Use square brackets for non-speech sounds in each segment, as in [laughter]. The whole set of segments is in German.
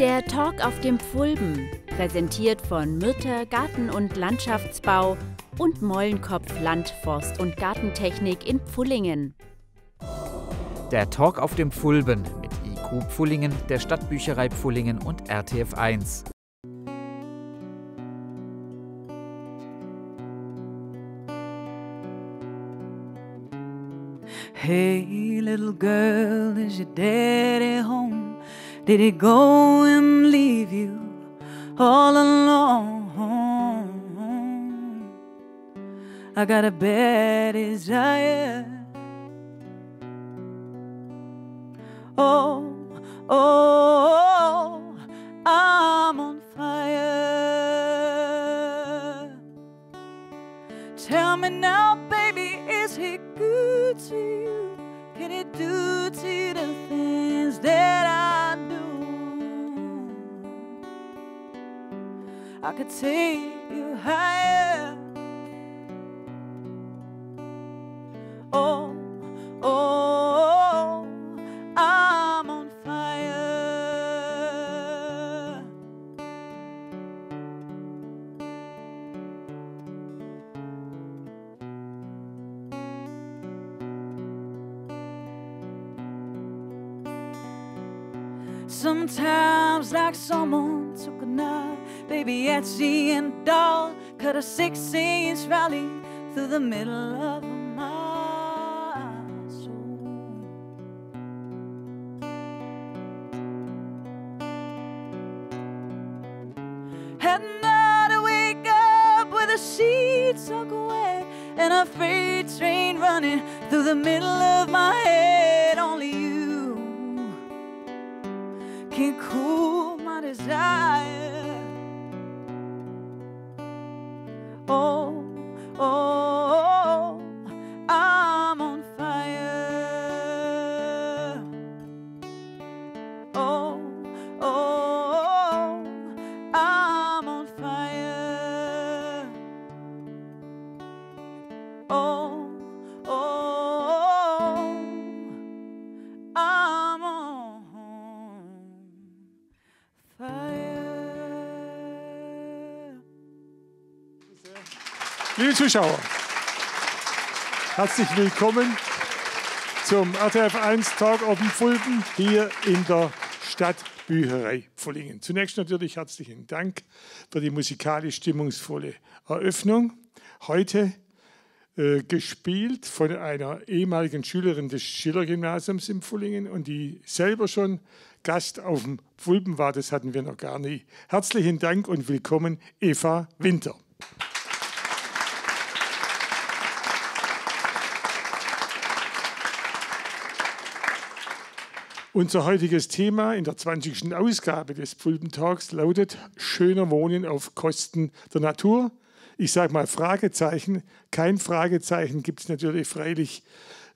Der Talk auf dem Pfulben, präsentiert von Myrte Garten- und Landschaftsbau und Mollenkopf Landforst- und Gartentechnik in Pfullingen. Der Talk auf dem Pfulben mit IQ Pfullingen, der Stadtbücherei Pfullingen und RTF1. Hey, little girl, is your daddy home? Did he go and leave you all alone? I got a bad desire. Oh, oh, I'm on fire. Tell me now, baby, is he good to you? Can he do to you the things that I I could take you higher. Oh, oh, I'm on fire. Sometimes, like someone baby it's and a doll cut a six inch valley through the middle of a mile. So, heading out to wake up with a sheet sunk away and a freight train running through the middle of my head. Zuschauer, herzlich willkommen zum RTF1 Tag auf dem Fulben hier in der Stadtbücherei Pfullingen. Zunächst natürlich herzlichen Dank für die musikalisch stimmungsvolle Eröffnung. Heute äh, gespielt von einer ehemaligen Schülerin des Schillergymnasiums in Pfullingen und die selber schon Gast auf dem Fulben war. Das hatten wir noch gar nie. Herzlichen Dank und willkommen, Eva Winter. Unser heutiges Thema in der 20. Ausgabe des Pulpentalks lautet Schöner Wohnen auf Kosten der Natur. Ich sage mal Fragezeichen. Kein Fragezeichen gibt es natürlich freilich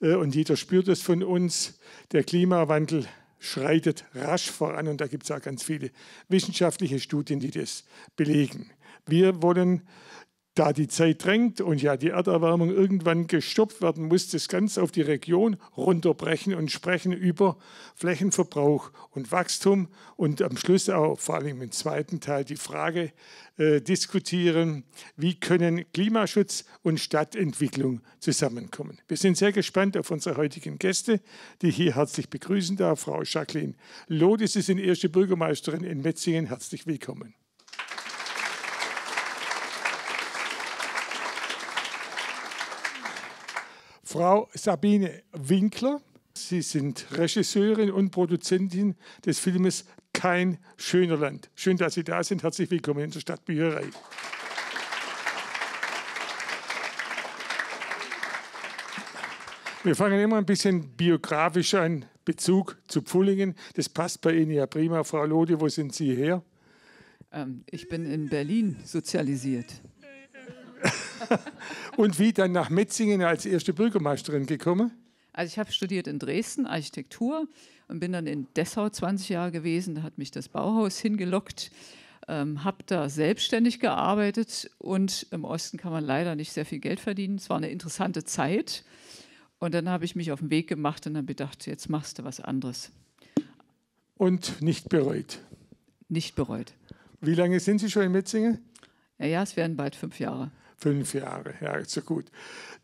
äh, und jeder spürt es von uns. Der Klimawandel schreitet rasch voran und da gibt es auch ganz viele wissenschaftliche Studien, die das belegen. Wir wollen da die Zeit drängt und ja die Erderwärmung irgendwann gestoppt werden muss, das ganz auf die Region runterbrechen und sprechen über Flächenverbrauch und Wachstum und am Schluss auch vor allem im zweiten Teil die Frage äh, diskutieren, wie können Klimaschutz und Stadtentwicklung zusammenkommen. Wir sind sehr gespannt auf unsere heutigen Gäste, die ich hier herzlich begrüßen darf. Frau Jacqueline Loh, Sie sind erste Bürgermeisterin in Metzingen. Herzlich willkommen. Frau Sabine Winkler. Sie sind Regisseurin und Produzentin des Filmes Kein schöner Land. Schön, dass Sie da sind. Herzlich willkommen in der Stadtbücherei. Wir fangen immer ein bisschen biografisch an, Bezug zu Pfullingen. Das passt bei Ihnen ja prima. Frau Lode, wo sind Sie her? Ähm, ich bin in Berlin sozialisiert. [laughs] und wie dann nach Metzingen als erste Bürgermeisterin gekommen? Also ich habe studiert in Dresden Architektur und bin dann in Dessau 20 Jahre gewesen. Da hat mich das Bauhaus hingelockt, ähm, habe da selbstständig gearbeitet und im Osten kann man leider nicht sehr viel Geld verdienen. Es war eine interessante Zeit und dann habe ich mich auf den Weg gemacht und dann bedacht, jetzt machst du was anderes. Und nicht bereut? Nicht bereut. Wie lange sind Sie schon in Metzingen? Ja, ja es werden bald fünf Jahre fünf Jahre. Ja, so gut.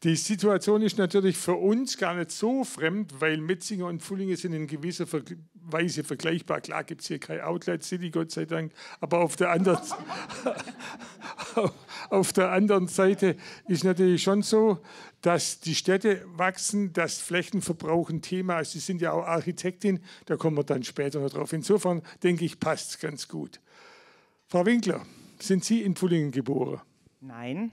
Die Situation ist natürlich für uns gar nicht so fremd, weil Metzinger und Fullinge sind in gewisser Weise vergleichbar. Klar gibt es hier kein Outlet City, Gott sei Dank, aber auf der anderen, [laughs] auf der anderen Seite ist natürlich schon so, dass die Städte wachsen, dass Flächenverbrauch ein Thema ist. Sie sind ja auch Architektin, da kommen wir dann später noch drauf. Insofern denke ich, passt es ganz gut. Frau Winkler, sind Sie in Fullingen geboren? Nein,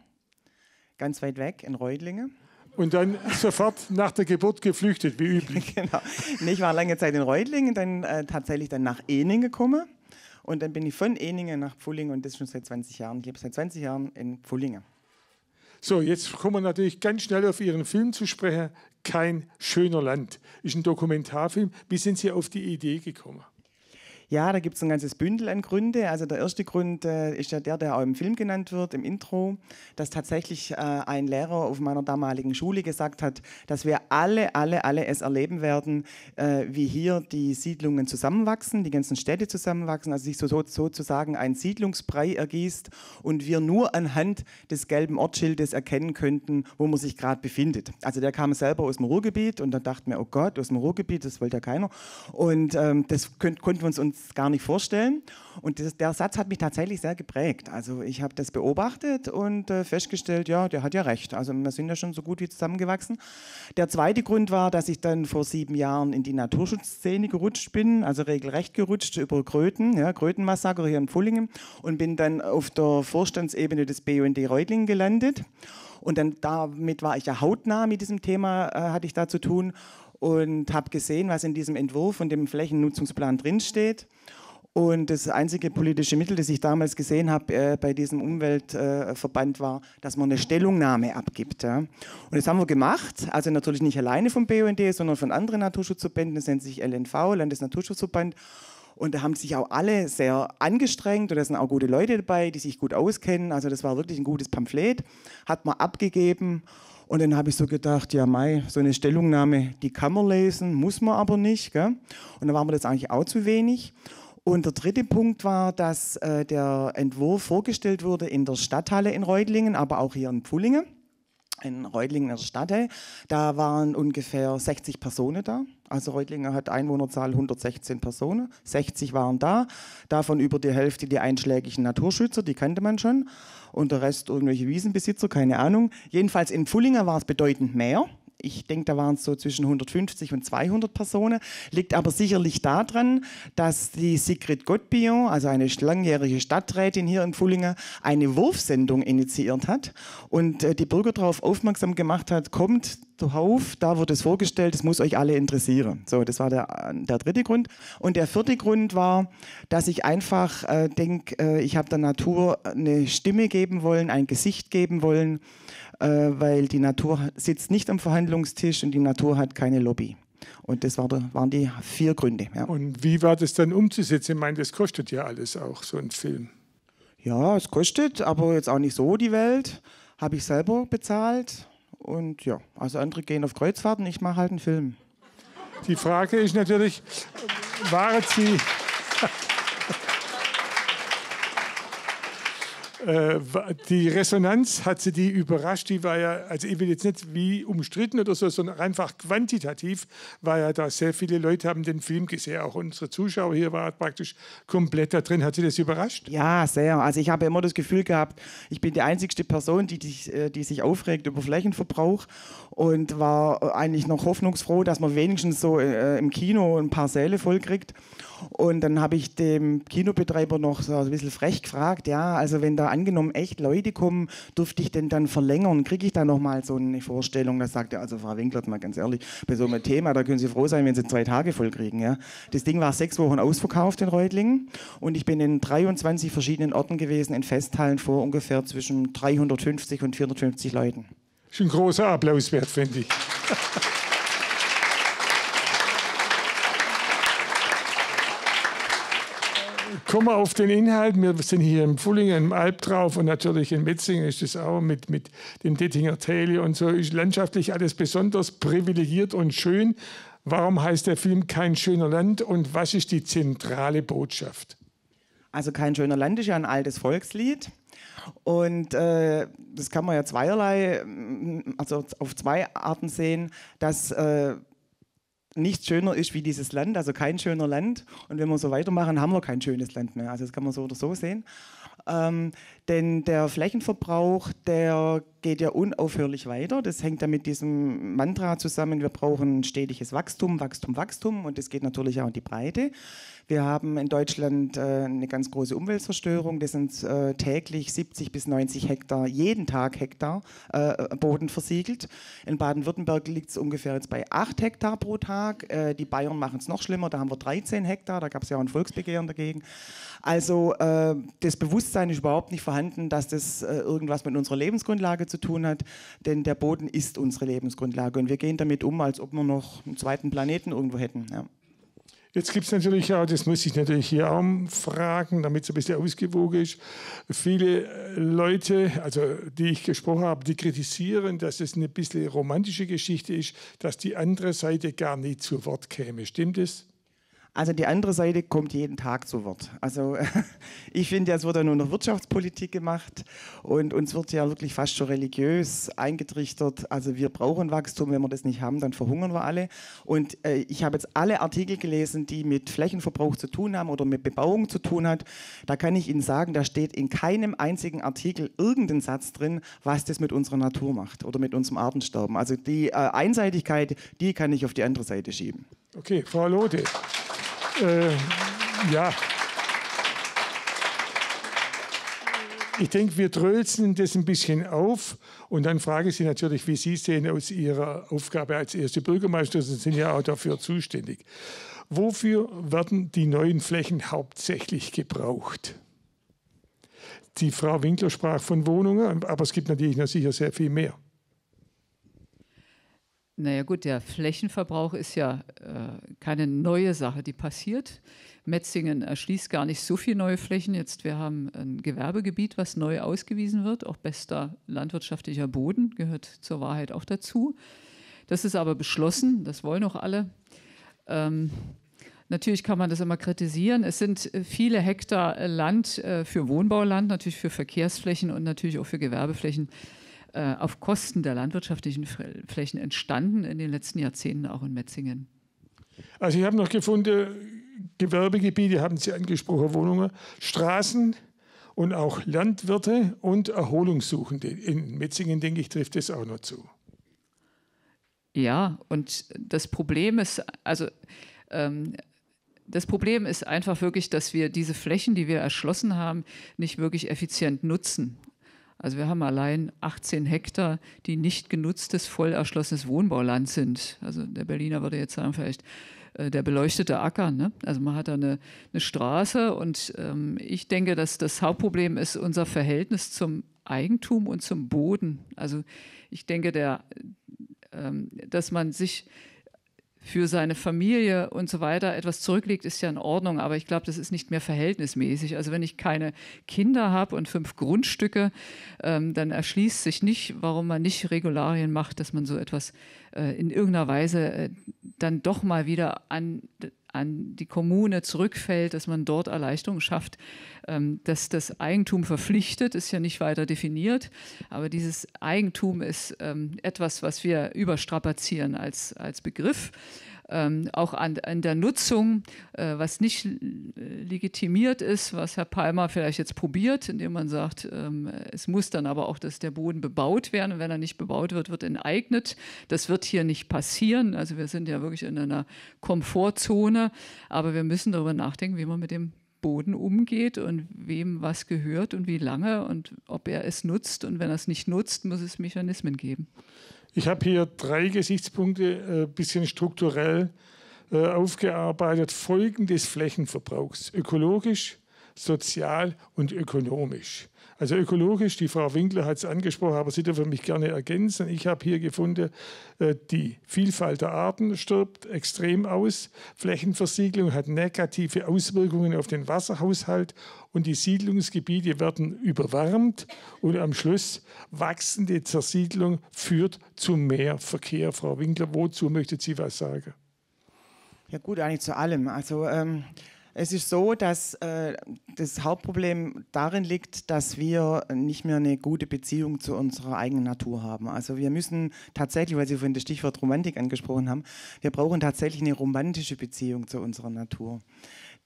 ganz weit weg in Reutlingen. Und dann sofort nach der Geburt geflüchtet, wie üblich. [laughs] genau. ich war lange Zeit in Reutlingen, dann äh, tatsächlich dann nach Ening gekommen. Und dann bin ich von Eningen nach Pfullingen und das schon seit 20 Jahren. Ich lebe seit 20 Jahren in Pfullingen. So, jetzt kommen wir natürlich ganz schnell auf Ihren Film zu sprechen. Kein schöner Land. Ist ein Dokumentarfilm. Wie sind Sie auf die Idee gekommen? Ja, da gibt es ein ganzes Bündel an Gründe. Also der erste Grund äh, ist ja der, der auch im Film genannt wird, im Intro, dass tatsächlich äh, ein Lehrer auf meiner damaligen Schule gesagt hat, dass wir alle, alle, alle es erleben werden, äh, wie hier die Siedlungen zusammenwachsen, die ganzen Städte zusammenwachsen, also sich so, so, sozusagen ein Siedlungsbrei ergießt und wir nur anhand des gelben Ortsschildes erkennen könnten, wo man sich gerade befindet. Also der kam selber aus dem Ruhrgebiet und da dachten wir, oh Gott, aus dem Ruhrgebiet, das wollte ja keiner. Und ähm, das könnt, konnten wir uns, uns es gar nicht vorstellen. Und das, der Satz hat mich tatsächlich sehr geprägt. Also ich habe das beobachtet und äh, festgestellt, ja, der hat ja recht. Also wir sind ja schon so gut wie zusammengewachsen. Der zweite Grund war, dass ich dann vor sieben Jahren in die Naturschutzszene gerutscht bin, also regelrecht gerutscht über Kröten, ja, Krötenmassaker hier in Pullingen und bin dann auf der Vorstandsebene des BUND Reutlingen gelandet. Und dann damit war ich ja hautnah mit diesem Thema, äh, hatte ich da zu tun und habe gesehen, was in diesem Entwurf und dem Flächennutzungsplan drinsteht. Und das einzige politische Mittel, das ich damals gesehen habe äh, bei diesem Umweltverband, äh, war, dass man eine Stellungnahme abgibt. Ja. Und das haben wir gemacht, also natürlich nicht alleine vom BUND, sondern von anderen Naturschutzverbänden, das nennt sich LNV, Landesnaturschutzverband. Und da haben sich auch alle sehr angestrengt und da sind auch gute Leute dabei, die sich gut auskennen. Also das war wirklich ein gutes Pamphlet, hat man abgegeben und dann habe ich so gedacht, ja, Mai, so eine Stellungnahme, die kann man lesen, muss man aber nicht. Gell? Und dann war mir das eigentlich auch zu wenig. Und der dritte Punkt war, dass äh, der Entwurf vorgestellt wurde in der Stadthalle in Reutlingen, aber auch hier in Pfullingen, in Reutlingen in der Stadthalle. Da waren ungefähr 60 Personen da. Also Reutlingen hat Einwohnerzahl 116 Personen, 60 waren da, davon über die Hälfte die einschlägigen Naturschützer, die kannte man schon und der Rest irgendwelche Wiesenbesitzer, keine Ahnung. Jedenfalls in Pfullinger war es bedeutend mehr. Ich denke, da waren es so zwischen 150 und 200 Personen. Liegt aber sicherlich daran, dass die Sigrid Gottbion, also eine langjährige Stadträtin hier in Fullinge, eine Wurfsendung initiiert hat und äh, die Bürger darauf aufmerksam gemacht hat, kommt drauf, da wurde es vorgestellt, es muss euch alle interessieren. So, das war der, der dritte Grund. Und der vierte Grund war, dass ich einfach äh, denke, äh, ich habe der Natur eine Stimme geben wollen, ein Gesicht geben wollen, äh, weil die Natur sitzt nicht am Verhandlungstisch und die Natur hat keine Lobby. Und das war, waren die vier Gründe. Ja. Und wie war das dann umzusetzen? Ich meine, das kostet ja alles auch, so ein Film. Ja, es kostet, aber jetzt auch nicht so die Welt. Habe ich selber bezahlt, und ja, also andere gehen auf Kreuzfahrten, ich mache halt einen Film. Die Frage ist natürlich, waren Sie... Äh, die Resonanz hat sie die überrascht, die war ja, also ich will jetzt nicht wie umstritten oder so, sondern einfach quantitativ war ja da sehr viele Leute haben den Film gesehen, auch unsere Zuschauer hier waren praktisch komplett da drin. Hat sie das überrascht? Ja, sehr. Also ich habe immer das Gefühl gehabt, ich bin die einzigste Person, die, die, äh, die sich aufregt über Flächenverbrauch und war äh, eigentlich noch hoffnungsfroh, dass man wenigstens so äh, im Kino ein paar Säle vollkriegt. Und dann habe ich dem Kinobetreiber noch so ein bisschen frech gefragt, ja, also wenn da angenommen echt Leute kommen, dürfte ich denn dann verlängern? Kriege ich da nochmal so eine Vorstellung? Das sagt ja also Frau Winkler, mal ganz ehrlich, bei so einem Thema, da können Sie froh sein, wenn Sie zwei Tage voll kriegen. Ja? Das Ding war sechs Wochen ausverkauft in Reutlingen und ich bin in 23 verschiedenen Orten gewesen, in Festhallen vor ungefähr zwischen 350 und 450 Leuten. Das ist ein großer Applaus wert, finde ich. [laughs] kommen wir auf den Inhalt. Wir sind hier im Fullingen, im Alp drauf und natürlich in Metzingen ist es auch mit, mit dem Dettinger Täle und so. Ist landschaftlich alles besonders privilegiert und schön. Warum heißt der Film Kein schöner Land und was ist die zentrale Botschaft? Also Kein schöner Land ist ja ein altes Volkslied. Und äh, das kann man ja zweierlei, also auf zwei Arten sehen, dass äh, nichts schöner ist wie dieses Land, also kein schöner Land. Und wenn wir so weitermachen, haben wir kein schönes Land mehr. Also das kann man so oder so sehen. Ähm, denn der Flächenverbrauch, der geht ja unaufhörlich weiter. Das hängt ja mit diesem Mantra zusammen, wir brauchen stetiges Wachstum, Wachstum, Wachstum. Und das geht natürlich auch in die Breite. Wir haben in Deutschland äh, eine ganz große Umweltzerstörung. Das sind äh, täglich 70 bis 90 Hektar, jeden Tag Hektar äh, Boden versiegelt. In Baden-Württemberg liegt es ungefähr jetzt bei 8 Hektar pro Tag. die Bayern machen es noch schlimmer, da haben wir 13 Hektar, da gab es ja auch ein Volksbegehren dagegen. Also das Bewusstsein ist überhaupt nicht vorhanden, dass das irgendwas mit unserer Lebensgrundlage zu tun hat, denn der Boden ist unsere Lebensgrundlage und wir gehen damit um, als ob wir noch einen zweiten Planeten irgendwo hätten. Ja. Jetzt gibt es natürlich auch, das muss ich natürlich hier auch fragen, damit es ein bisschen ausgewogen ist, viele äh, Leute, also die ich gesprochen habe, die kritisieren, dass es eine bisschen romantische Geschichte ist, dass die andere Seite gar nicht zu Wort käme. Stimmt es? Also die andere Seite kommt jeden Tag zu Wort. Also [laughs] ich finde, es wird ja nur noch Wirtschaftspolitik gemacht und uns wird ja wirklich fast schon religiös eingetrichtert. Also wir brauchen Wachstum, wenn wir das nicht haben, dann verhungern wir alle. Und äh, ich habe jetzt alle Artikel gelesen, die mit Flächenverbrauch zu tun haben oder mit Bebauung zu tun hat. Da kann ich Ihnen sagen, da steht in keinem einzigen Artikel irgendein Satz drin, was das mit unserer Natur macht oder mit unserem Artensterben. Also die äh, Einseitigkeit, die kann ich auf die andere Seite schieben. Okay, Frau Lothe. Äh, ja. Ich denke, wir dröseln das ein bisschen auf und dann frage ich Sie natürlich, wie Sie sehen aus Ihrer Aufgabe als erste Bürgermeister, Sie sind ja auch dafür zuständig. Wofür werden die neuen Flächen hauptsächlich gebraucht? Die Frau Winkler sprach von Wohnungen, aber es gibt natürlich noch sicher sehr viel mehr. Naja gut, der Flächenverbrauch ist ja äh, keine neue Sache, die passiert. Metzingen erschließt gar nicht so viele neue Flächen. Jetzt, wir haben ein Gewerbegebiet, was neu ausgewiesen wird. Auch bester landwirtschaftlicher Boden gehört zur Wahrheit auch dazu. Das ist aber beschlossen, das wollen auch alle. Ähm, Natürlich kann man das immer kritisieren. Es sind äh, viele Hektar äh, Land äh, für Wohnbauland, natürlich für Verkehrsflächen und natürlich auch für Gewerbeflächen äh, auf Kosten der landwirtschaftlichen Flächen entstanden in den letzten Jahrzehnten auch in Metzingen. Also ich habe noch gefunden, Gewerbegebiete haben Sie angesprochen, Wohnungen, Straßen und auch Landwirte und Erholungssuchende. In Metzingen, denke ich, trifft das auch noch zu. Ja, und das Problem ist, also ähm, das Problem ist einfach wirklich, dass wir diese Flächen, die wir erschlossen haben, nicht wirklich effizient nutzen. Also wir haben allein 18 Hektar, die nicht genutztes, voll erschlossenes Wohnbauland sind. Also der Berliner würde jetzt sagen, vielleicht äh, der beleuchtete Acker. Ne? Also man hat da eine, eine Straße und ähm, ich denke, dass das Hauptproblem ist unser Verhältnis zum Eigentum und zum Boden. Also ich denke, der, ähm, dass man sich für seine Familie und so weiter etwas zurücklegt, ist ja in Ordnung, aber ich glaube, das ist nicht mehr verhältnismäßig. Also wenn ich keine Kinder habe und fünf Grundstücke, ähm, dann erschließt sich nicht, warum man nicht Regularien macht, dass man so etwas äh, in irgendeiner Weise äh, dann doch mal wieder an an die Kommune zurückfällt, dass man dort Erleichterungen schafft. Ähm, dass das Eigentum verpflichtet, ist ja nicht weiter definiert, aber dieses Eigentum ist ähm, etwas, was wir überstrapazieren als, als Begriff ähm, auch an, an, der Nutzung, äh, was nicht äh, legitimiert ist, was Herr Palmer vielleicht jetzt probiert, indem man sagt, ähm, es muss dann aber auch, dass der Boden bebaut werden. Und wenn er nicht bebaut wird, wird enteignet. Das wird hier nicht passieren. Also wir sind ja wirklich in einer Komfortzone. Aber wir müssen darüber nachdenken, wie man mit dem Boden umgeht und wem was gehört und wie lange und ob er es nutzt. Und wenn er es nicht nutzt, muss es Mechanismen geben. Ich habe hier drei Gesichtspunkte, ein äh, bisschen strukturell äh, aufgearbeitet. Folgen des Flächenverbrauchs, ökologisch, sozial und ökonomisch. Also ökologisch, die Frau Winkler hat es angesprochen, aber sie dürfen mich gerne ergänzen. Ich habe hier gefunden, äh, die Vielfalt der Arten stirbt extrem aus. Flächenversiegelung hat negative Auswirkungen auf den Wasserhaushalt und die Siedlungsgebiete werden überwärmt und am Schluss wachsende Zersiedlung führt zu mehr Verkehr. Frau Winkler, wozu möchte Sie was sagen? Ja gut, eigentlich zu allem. Also ähm es ist so, dass äh, das Hauptproblem darin liegt, dass wir nicht mehr eine gute Beziehung zu unserer eigenen Natur haben. Also wir müssen tatsächlich, weil Sie vorhin das Stichwort Romantik angesprochen haben, wir brauchen tatsächlich eine romantische Beziehung zu unserer Natur.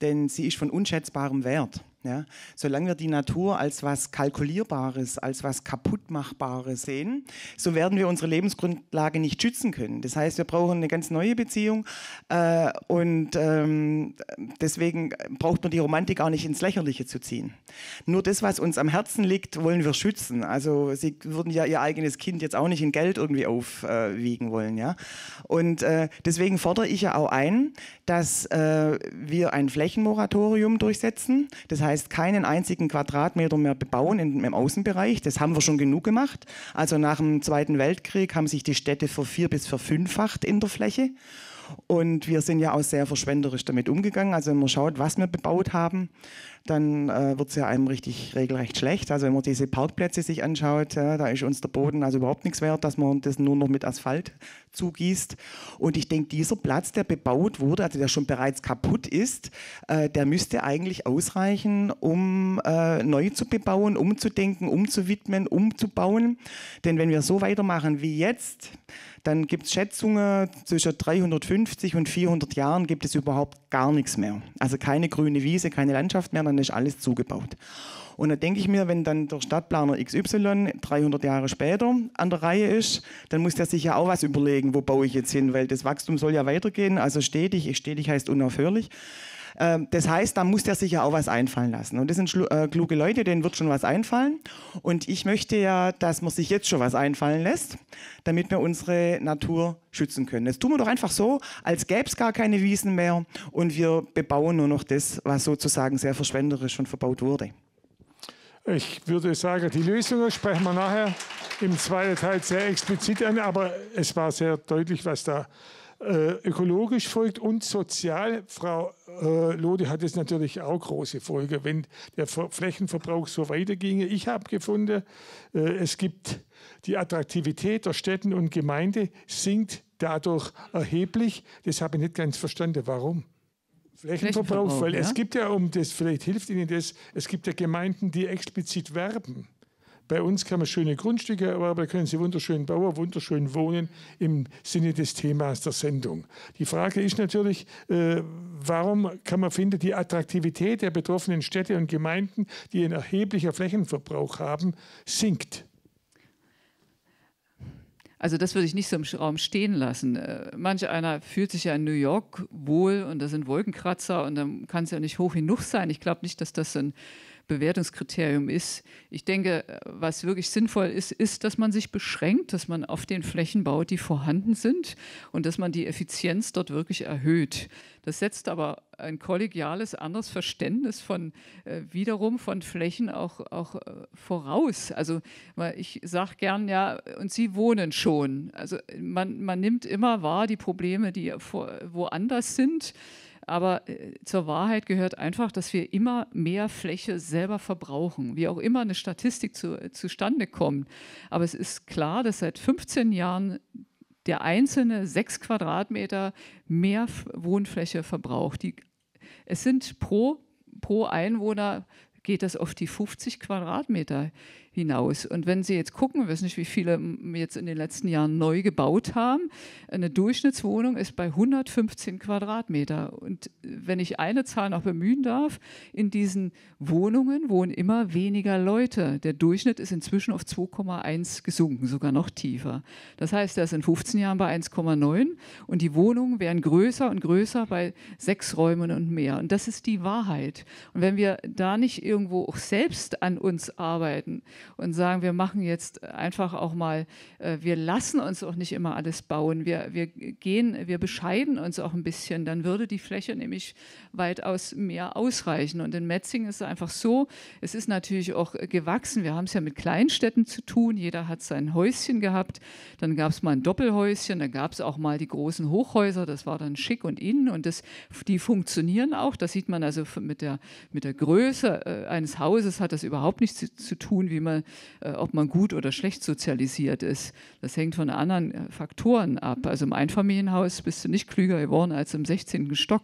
Denn sie ist von unschätzbarem Wert. Ja? Solange wir die Natur als was Kalkulierbares, als was Kaputtmachbares sehen, so werden wir unsere Lebensgrundlage nicht schützen können. Das heißt, wir brauchen eine ganz neue Beziehung äh, und ähm, deswegen braucht man die Romantik auch nicht ins Lächerliche zu ziehen. Nur das, was uns am Herzen liegt, wollen wir schützen. Also Sie würden ja Ihr eigenes Kind jetzt auch nicht in Geld irgendwie aufwiegen äh, wollen. Ja? Und äh, deswegen fordere ich ja auch ein, dass äh, wir ein Flächenmoratorium durchsetzen. Das heißt, heißt keinen einzigen Quadratmeter mehr bebauen im Außenbereich. Das haben wir schon genug gemacht. Also nach dem Zweiten Weltkrieg haben sich die Städte vervier- bis verfünffacht in der Fläche. Und wir sind ja auch sehr verschwenderisch damit umgegangen. Also wenn man schaut, was wir bebaut haben, dann äh, wird es ja einem richtig regelrecht schlecht. Also wenn man diese Parkplätze sich anschaut, ja, da ist uns der Boden also überhaupt nichts wert, dass man das nur noch mit Asphalt zugießt. Und ich denke, dieser Platz, der bebaut wurde, also der schon bereits kaputt ist, äh, der müsste eigentlich ausreichen, um äh, neu zu bebauen, umzudenken, umzuwidmen, umzubauen. Denn wenn wir so weitermachen wie jetzt, dann gibt es Schätzungen, zwischen 350 und 400 Jahren gibt es überhaupt gar nichts mehr. Also keine grüne Wiese, keine Landschaft mehr, dann dann ist alles zugebaut. Und dann denke ich mir, wenn dann der Stadtplaner XY 300 Jahre später an der Reihe ist, dann muss der sich ja auch was überlegen, wo baue ich jetzt hin, weil das Wachstum soll ja weitergehen, also stetig, stetig heißt unaufhörlich. Ähm, das heißt, da muss der sich ja auch was einfallen lassen. Und das sind äh, kluge Leute, denen wird schon was einfallen. Und ich möchte ja, dass man sich jetzt schon was einfallen lässt, damit wir unsere Natur schützen können. Das tun wir doch einfach so, als gäbe es gar keine Wiesen mehr und wir bebauen nur noch das, was sozusagen sehr verschwenderisch schon verbaut wurde. Ich würde sagen, die Lösungen sprechen wir nachher im zweiten Teil sehr explizit an, aber es war sehr deutlich, was da äh, ökologisch folgt und sozial. Frau äh, Lode hat es natürlich auch große Folgen, wenn der Flächenverbrauch so weiterginge. Ich habe gefunden, äh, es gibt die Attraktivität der Städten und Gemeinde sinkt dadurch erheblich. Das habe ich nicht ganz verstanden, warum. Flächenverbrauch, Flächenverbrauch weil ja? es gibt ja, um das, vielleicht hilft Ihnen das, es gibt ja Gemeinden, die explizit werben bei uns kann man schöne Grundstücke erwerben, da können Sie wunderschön bauen, wunderschön wohnen im Sinne des Themas der Sendung. Die Frage ist natürlich, äh, warum kann man finden, die Attraktivität der betroffenen Städte und Gemeinden, die einen erheblichen Flächenverbrauch haben, sinkt? Also das würde ich nicht so im Raum stehen lassen. Äh, manch einer fühlt sich ja in New York wohl und da sind Wolkenkratzer und dann kann es ja nicht hoch genug sein. Ich glaube nicht, dass das ein Bewertungskriterium ist. Ich denke, äh, was wirklich sinnvoll ist, ist, dass man sich beschränkt, dass man auf den Flächen baut, die vorhanden sind und dass man die Effizienz dort wirklich erhöht. Das setzt aber ein kollegiales, anderes Verständnis von äh, wiederum von Flächen auch, auch äh, voraus. Also weil ich sage gern, ja, und sie wohnen schon. Also man, man nimmt immer wahr die Probleme, die vor, woanders sind. Aber äh, zur Wahrheit gehört einfach, dass wir immer mehr Fläche selber verbrauchen, wie auch immer eine Statistik zu, äh, zustande kommt. Aber es ist klar, dass seit 15 Jahren der einzelne sechs Quadratmeter mehr Wohnfläche verbraucht. Die, es sind pro, pro Einwohner geht das auf die 50 Quadratmeter hinaus. Und wenn Sie jetzt gucken, wir wissen nicht, wie viele jetzt in den letzten Jahren neu gebaut haben, eine Durchschnittswohnung ist bei 115 Quadratmeter. Und äh, wenn ich eine Zahl noch bemühen darf, in diesen Wohnungen wohnen immer weniger Leute. Der Durchschnitt ist inzwischen auf 2,1 gesunken, sogar noch tiefer. Das heißt, er ist in 15 Jahren bei 1,9 und die Wohnungen werden größer und größer bei sechs Räumen und mehr. Und das ist die Wahrheit. Und wenn wir da nicht irgendwo auch selbst an uns arbeiten und sagen, wir machen jetzt einfach auch mal, äh, wir lassen uns auch nicht immer alles bauen, wir, wir gehen, wir bescheiden uns auch ein bisschen, dann würde die Fläche nämlich weitaus mehr ausreichen. Und in Metzingen ist es einfach so, es ist natürlich auch gewachsen, wir haben es ja mit Kleinstädten zu tun, jeder hat sein Häuschen gehabt, dann gab es mal ein Doppelhäuschen, dann gab es auch mal die großen Hochhäuser, das war dann schick und innen und das, die funktionieren auch, das sieht man also mit der, mit der Größe äh, eines Hauses hat das überhaupt nichts zu, zu tun, wie man mal, äh, ob man gut oder schlecht sozialisiert ist. Das hängt von anderen äh, Faktoren ab. Also im Einfamilienhaus bist du nicht klüger geworden als im 16. Stock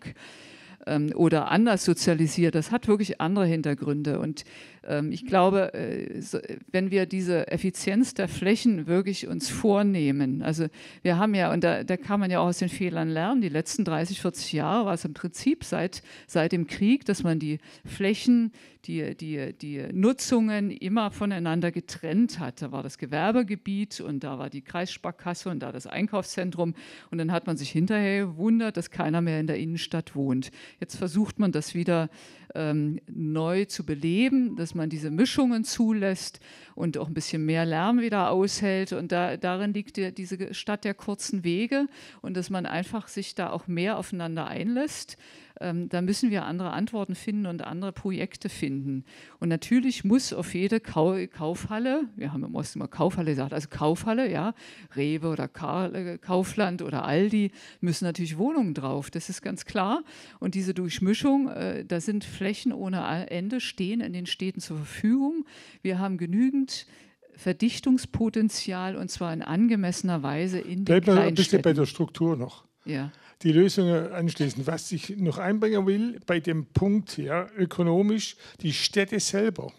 ähm, oder anders sozialisiert. Das hat wirklich andere Hintergründe. Und ähm, ich glaube, äh, so, wenn wir diese Effizienz der Flächen wirklich uns vornehmen, also wir haben ja, und da, da kann man ja auch aus den Fehlern lernen, die letzten 30, 40 Jahre war es im Prinzip seit, seit dem Krieg, dass man die Flächen, die, die, die Nutzungen immer voneinander getrennt hat. Da war das Gewerbegebiet und da war die Kreissparkasse und da das Einkaufszentrum. Und dann hat man sich hinterher gewundert, dass keiner mehr in der Innenstadt wohnt. Jetzt versucht man das wieder ähm, neu zu beleben, dass man diese Mischungen zulässt und auch ein bisschen mehr Lärm wieder aushält. Und da, darin liegt die, diese Stadt der kurzen Wege und dass man einfach sich da auch mehr aufeinander einlässt ähm, da müssen wir andere Antworten finden und andere Projekte finden. Und natürlich muss auf jede Kau Kaufhalle, wir haben im Osten immer Kaufhalle gesagt, also Kaufhalle, ja, Rewe oder Karl, äh, Kaufland oder Aldi, müssen natürlich Wohnungen drauf, das ist ganz klar. Und diese Durchmischung, äh, da sind Flächen ohne Ende, stehen in den Städten zur Verfügung. Wir haben genügend Verdichtungspotenzial und zwar in angemessener Weise in den Bleib Bleibt mal ein bisschen bei der Struktur noch. Ja die Lösungen anschließen. Was ich noch einbringen will, bei dem Punkt ja, ökonomisch, die Städte selber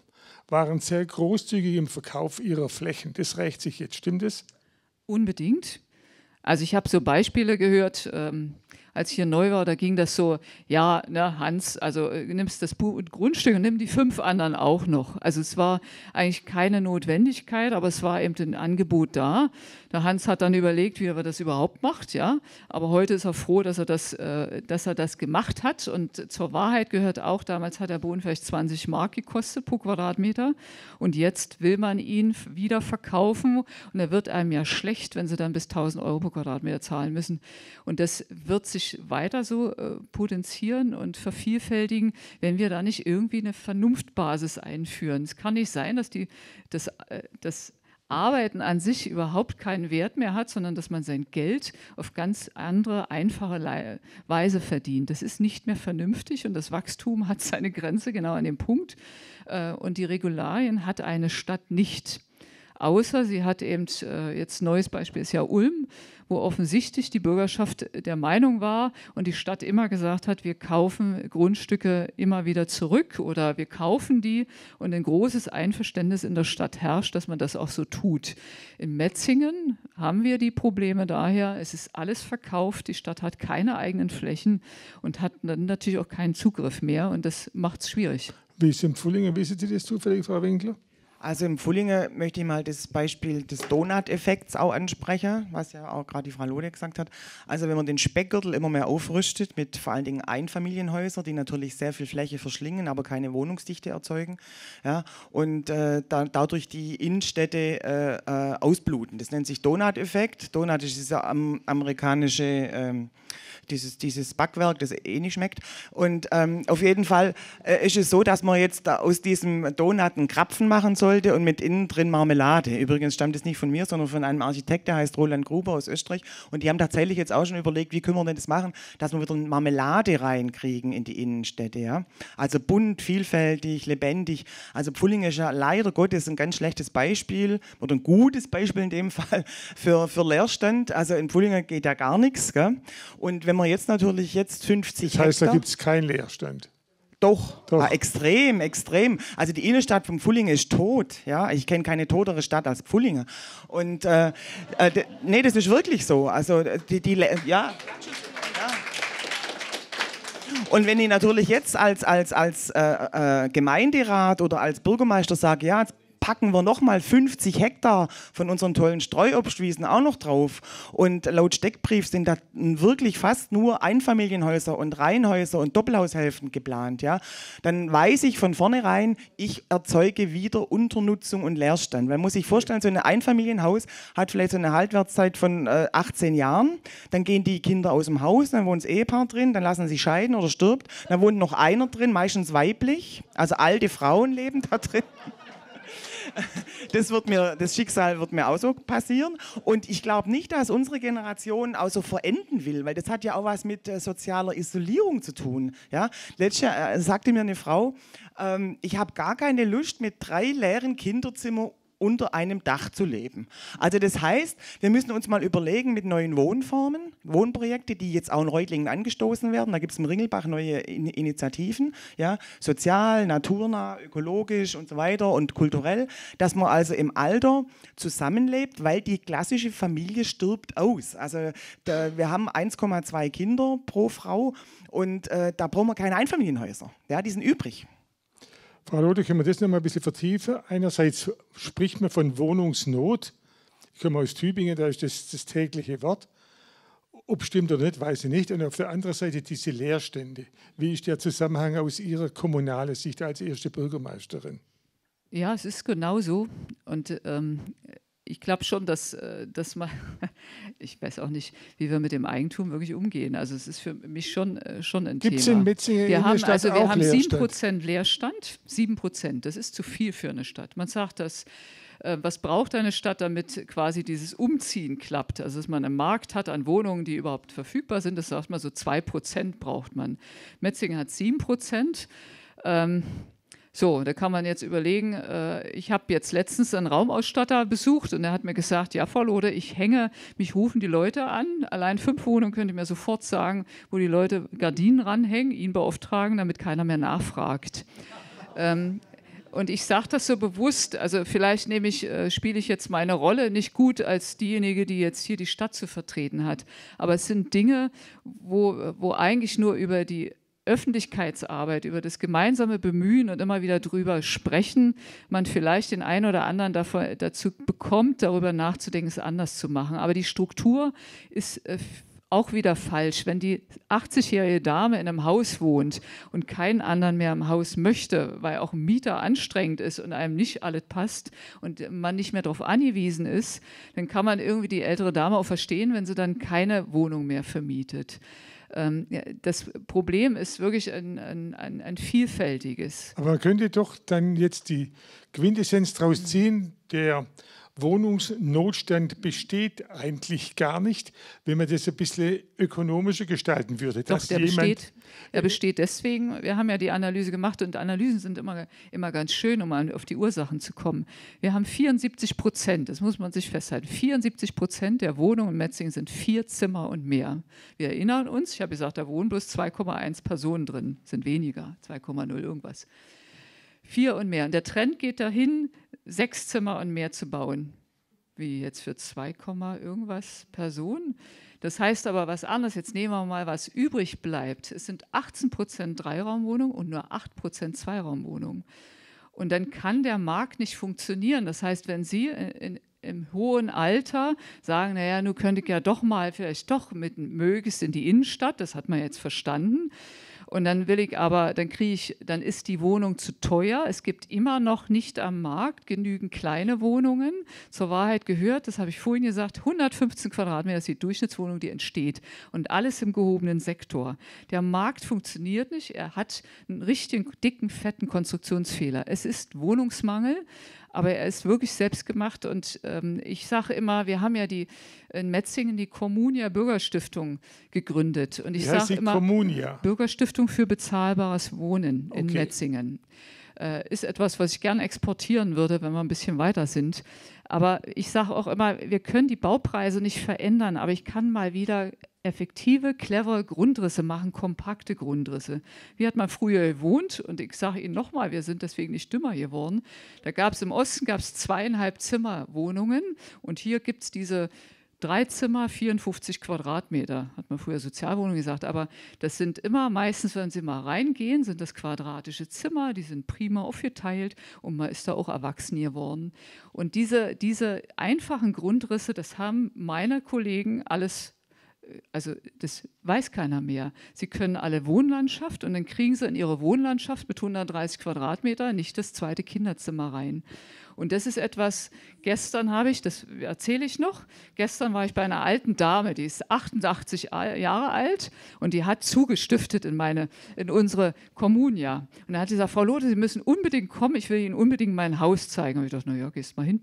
waren sehr großzügig im Verkauf ihrer Flächen. Das reicht sich jetzt, stimmt es? Unbedingt. Also ich habe so Beispiele gehört, ähm, als ich hier neu war, da ging das so, ja, ne, Hans, also äh, nimmst das Grundstück und nimm die fünf anderen auch noch. Also es war eigentlich keine Notwendigkeit, aber es war eben ein Angebot da. Der Hans hat dann überlegt, wie er das überhaupt macht, ja. Aber heute ist er froh, dass er das, äh, dass er das gemacht hat. Und zur Wahrheit gehört auch, damals hat der Boden vielleicht 20 Mark gekostet pro Quadratmeter. Und jetzt will man ihn wieder verkaufen. Und er wird einem ja schlecht, wenn sie dann bis 1000 Euro pro Quadratmeter zahlen müssen. Und das wird sich sich weiter so äh, potenzieren und vervielfältigen, wenn wir da nicht irgendwie eine Vernunftbasis einführen. Es kann nicht sein, dass die, das, äh, das Arbeiten an sich überhaupt keinen Wert mehr hat, sondern dass man sein Geld auf ganz andere, einfache Weise verdient. Das ist nicht mehr vernünftig und das Wachstum hat seine Grenze genau an dem Punkt. Äh, und die Regularien hat eine Stadt nicht. Außer sie hat eben, äh, jetzt neues Beispiel ist ja Ulm, wo offensichtlich die Bürgerschaft der Meinung war und die Stadt immer gesagt hat, wir kaufen Grundstücke immer wieder zurück oder wir kaufen die und ein großes Einverständnis in der Stadt herrscht, dass man das auch so tut. In Metzingen haben wir die Probleme daher, es ist alles verkauft, die Stadt hat keine eigenen Flächen und hat dann natürlich auch keinen Zugriff mehr und das macht es schwierig. Wie ist es im Pfullingen? Wissen Sie das zufällig, Frau Winkler? Also im Fullinge äh, möchte ich mal das Beispiel des Donut-Effekts auch ansprechen, was ja auch gerade die Frau Lode gesagt hat. Also wenn man den Speckgürtel immer mehr aufrüstet mit vor allen Dingen Einfamilienhäusern, die natürlich sehr viel Fläche verschlingen, aber keine Wohnungsdichte erzeugen, ja, und äh, da, dadurch die Innenstädte äh, äh, ausbluten. Das nennt sich Donut-Effekt. Donut ist dieser am, amerikanische... Ähm, dieses, dieses Backwerk, das eh nicht schmeckt. Und ähm, auf jeden Fall äh, ist es so, dass man jetzt aus diesem Donut einen Krapfen machen sollte und mit innen drin Marmelade. Übrigens stammt es nicht von mir, sondern von einem Architekt, der heißt Roland Gruber aus Österreich. Und die haben tatsächlich jetzt auch schon überlegt, wie können wir denn das machen, dass wir wieder Marmelade reinkriegen in die Innenstädte. Ja? Also bunt, vielfältig, lebendig. Also Pfulling ist ja leider Gottes ein ganz schlechtes Beispiel oder ein gutes Beispiel in dem [laughs] Fall für, für Leerstand. Also in Pfullinger geht ja gar nichts. Gell? Und wenn wenn man jetzt natürlich jetzt 50 das heißt, Hektar, da gibt es keinen Leerstand. Doch, Doch. Ah, extrem, extrem. Also die Innenstadt von Pfullinge ist tot. Ja, ich kenne keine totere Stadt als Pfullinge. Und äh, äh, nee, das ist wirklich so. Also äh, die, die ja. Und wenn ich natürlich jetzt als, als, als äh, äh, Gemeinderat oder als Bürgermeister sage, ja, jetzt packen wir nochmal 50 Hektar von unseren tollen Streuobstwiesen auch noch drauf. Und laut Steckbrief sind da wirklich fast nur Einfamilienhäuser und Reihenhäuser und Doppelhaushälften geplant. Ja? Dann weiß ich von vornherein, ich erzeuge wieder Unternutzung und Leerstand. Man muss sich vorstellen, so ein Einfamilienhaus hat vielleicht so eine Haltwertszeit von äh, 18 Jahren. Dann gehen die Kinder aus dem Haus, dann wohnt das Ehepaar drin, dann lassen sie scheiden oder stirbt. Dann wohnt noch einer drin, meistens weiblich. Also alte Frauen leben da drin das, wird mir, das Schicksal wird mir auch so passieren. Und ich glaube nicht, dass unsere Generation auch so verenden will, weil das hat ja auch was mit äh, sozialer Isolierung zu tun. Ja? Letzte äh, sagte mir eine Frau, ähm, ich habe gar keine Lust, mit drei leeren Kinderzimmern unter einem Dach zu leben. Also das heißt, wir müssen uns mal überlegen mit neuen Wohnformen, Wohnprojekte, die jetzt auch in Reutlingen angestoßen werden. Da gibt es im Ringelbach neue in Initiativen, ja, sozial, naturnah, ökologisch und so weiter und kulturell, dass man also im Alter zusammenlebt, weil die klassische Familie stirbt aus. Also da, wir haben 1,2 Kinder pro Frau und äh, da brauchen wir keine Einfamilienhäuser. Ja, die sind übrig. Frau Lothar, können wir das noch mal ein bisschen vertiefen? Einerseits spricht man von Wohnungsnot. Ich komme aus Tübingen, da ist das, das tägliche Wort. Ob stimmt oder nicht, weiß ich nicht. Und auf der anderen Seite diese Leerstände. Wie ist der Zusammenhang aus Ihrer kommunalen Sicht als erste Bürgermeisterin? Ja, es ist genau so. Und ähm, ich glaube schon, dass, äh, dass man, [laughs] ich weiß auch nicht, wie wir mit dem Eigentum wirklich umgehen. Also es ist für mich schon, äh, schon ein Gibt's Thema. In Mitzinger wir haben, also wir haben Leerstand. 7% Leerstand, 7%, das ist zu viel für eine Stadt. Man sagt das, äh, was braucht eine Stadt, damit quasi dieses Umziehen klappt? Also dass man einen Markt hat an Wohnungen, die überhaupt verfügbar sind, das sagt man so 2% braucht man. Metzingen hat 7%. Ähm, so, da kann man jetzt überlegen, äh, ich habe jetzt letztens einen Raumausstatter besucht und er hat mir gesagt, ja, Frau Lode, ich hänge, mich rufen die Leute an, allein fünf Wohnungen könnte mir sofort sagen, wo die Leute Gardinen ranhängen, ihn beauftragen, damit keiner mehr nachfragt. Ähm, und ich sage das so bewusst, also vielleicht nehme ich, äh, spiele ich jetzt meine Rolle nicht gut als diejenige, die jetzt hier die Stadt zu vertreten hat. Aber es sind Dinge, wo, wo eigentlich nur über die Öffentlichkeitsarbeit, über das gemeinsame Bemühen und immer wieder drüber sprechen, man vielleicht den einen oder anderen davon, dazu bekommt, darüber nachzudenken, es anders zu machen. Aber die Struktur ist äh, auch wieder falsch. Wenn die 80-jährige Dame in einem Haus wohnt und keinen anderen mehr im Haus möchte, weil auch ein Mieter anstrengend ist und einem nicht alles passt und man nicht mehr darauf angewiesen ist, dann kann man irgendwie die ältere Dame auch verstehen, wenn sie dann keine Wohnung mehr vermietet. Ähm, das Problem ist wirklich ein, ein, ein, ein, vielfältiges. Aber man könnte doch dann jetzt die Quintessenz daraus ziehen, der Wohnungsnotstand besteht eigentlich gar nicht, wenn man das ein bisschen ökonomischer gestalten würde. Doch, der besteht. Er besteht deswegen, wir haben ja die Analyse gemacht und Analysen sind immer, immer ganz schön, um auf die Ursachen zu kommen. Wir haben 74 Prozent, das muss man sich festhalten, 74 Prozent der Wohnungen in Metzingen sind vier Zimmer und mehr. Wir erinnern uns, ich habe gesagt, da wohnen bloß 2,1 Personen drin, sind weniger, 2,0 irgendwas. Vier und mehr. Und der Trend geht dahin, sechs Zimmer und mehr zu bauen, wie jetzt für 2, irgendwas Personen. Das heißt aber was anderes. Jetzt nehmen wir mal, was übrig bleibt. Es sind 18 Prozent Dreiraumwohnungen und nur 8 Prozent Zweiraumwohnungen. Und dann kann der Markt nicht funktionieren. Das heißt, wenn Sie in, im hohen Alter sagen, naja, nun könnte ich ja doch mal vielleicht doch mit möglichst in die Innenstadt, das hat man jetzt verstanden, und dann will ich aber, dann kriege ich, dann ist die Wohnung zu teuer. Es gibt immer noch nicht am Markt genügend kleine Wohnungen. Zur Wahrheit gehört, das habe ich vorhin gesagt, 115 Quadratmeter ist die Durchschnittswohnung, die entsteht. Und alles im gehobenen Sektor. Der Markt funktioniert nicht. Er hat einen richtigen dicken, fetten Konstruktionsfehler. Es ist Wohnungsmangel. Aber er ist wirklich selbst gemacht. Und ähm, ich sage immer, wir haben ja die in Metzingen die Kommunia Bürgerstiftung gegründet. Und ich sage immer Kommunia? Bürgerstiftung für bezahlbares Wohnen in okay. Metzingen. Äh, ist etwas, was ich gern exportieren würde, wenn wir ein bisschen weiter sind. Aber ich sage auch immer, wir können die Baupreise nicht verändern, aber ich kann mal wieder effektive, clevere Grundrisse machen, kompakte Grundrisse. Wie hat man früher gewohnt? Und ich sage Ihnen nochmal, wir sind deswegen nicht dümmer geworden. Da gab es im Osten gab's zweieinhalb Zimmerwohnungen und hier gibt es diese drei Zimmer, 54 Quadratmeter, hat man früher Sozialwohnungen gesagt, aber das sind immer meistens, wenn Sie mal reingehen, sind das quadratische Zimmer, die sind prima aufgeteilt und man ist da auch erwachsen geworden. Und diese, diese einfachen Grundrisse, das haben meine Kollegen alles also das weiß keiner mehr. Sie können alle Wohnlandschaft und dann kriegen sie in ihre Wohnlandschaft mit 130 Quadratmeter nicht das zweite Kinderzimmer rein. Und das ist etwas, gestern habe ich, das erzähle ich noch, gestern war ich bei einer alten Dame, die ist 88 Jahre alt und die hat zugestiftet in, meine, in unsere Kommunia. Und da hat sie gesagt, Frau Lote, Sie müssen unbedingt kommen, ich will Ihnen unbedingt mein Haus zeigen. Und ich dachte, naja, gehst mal hin.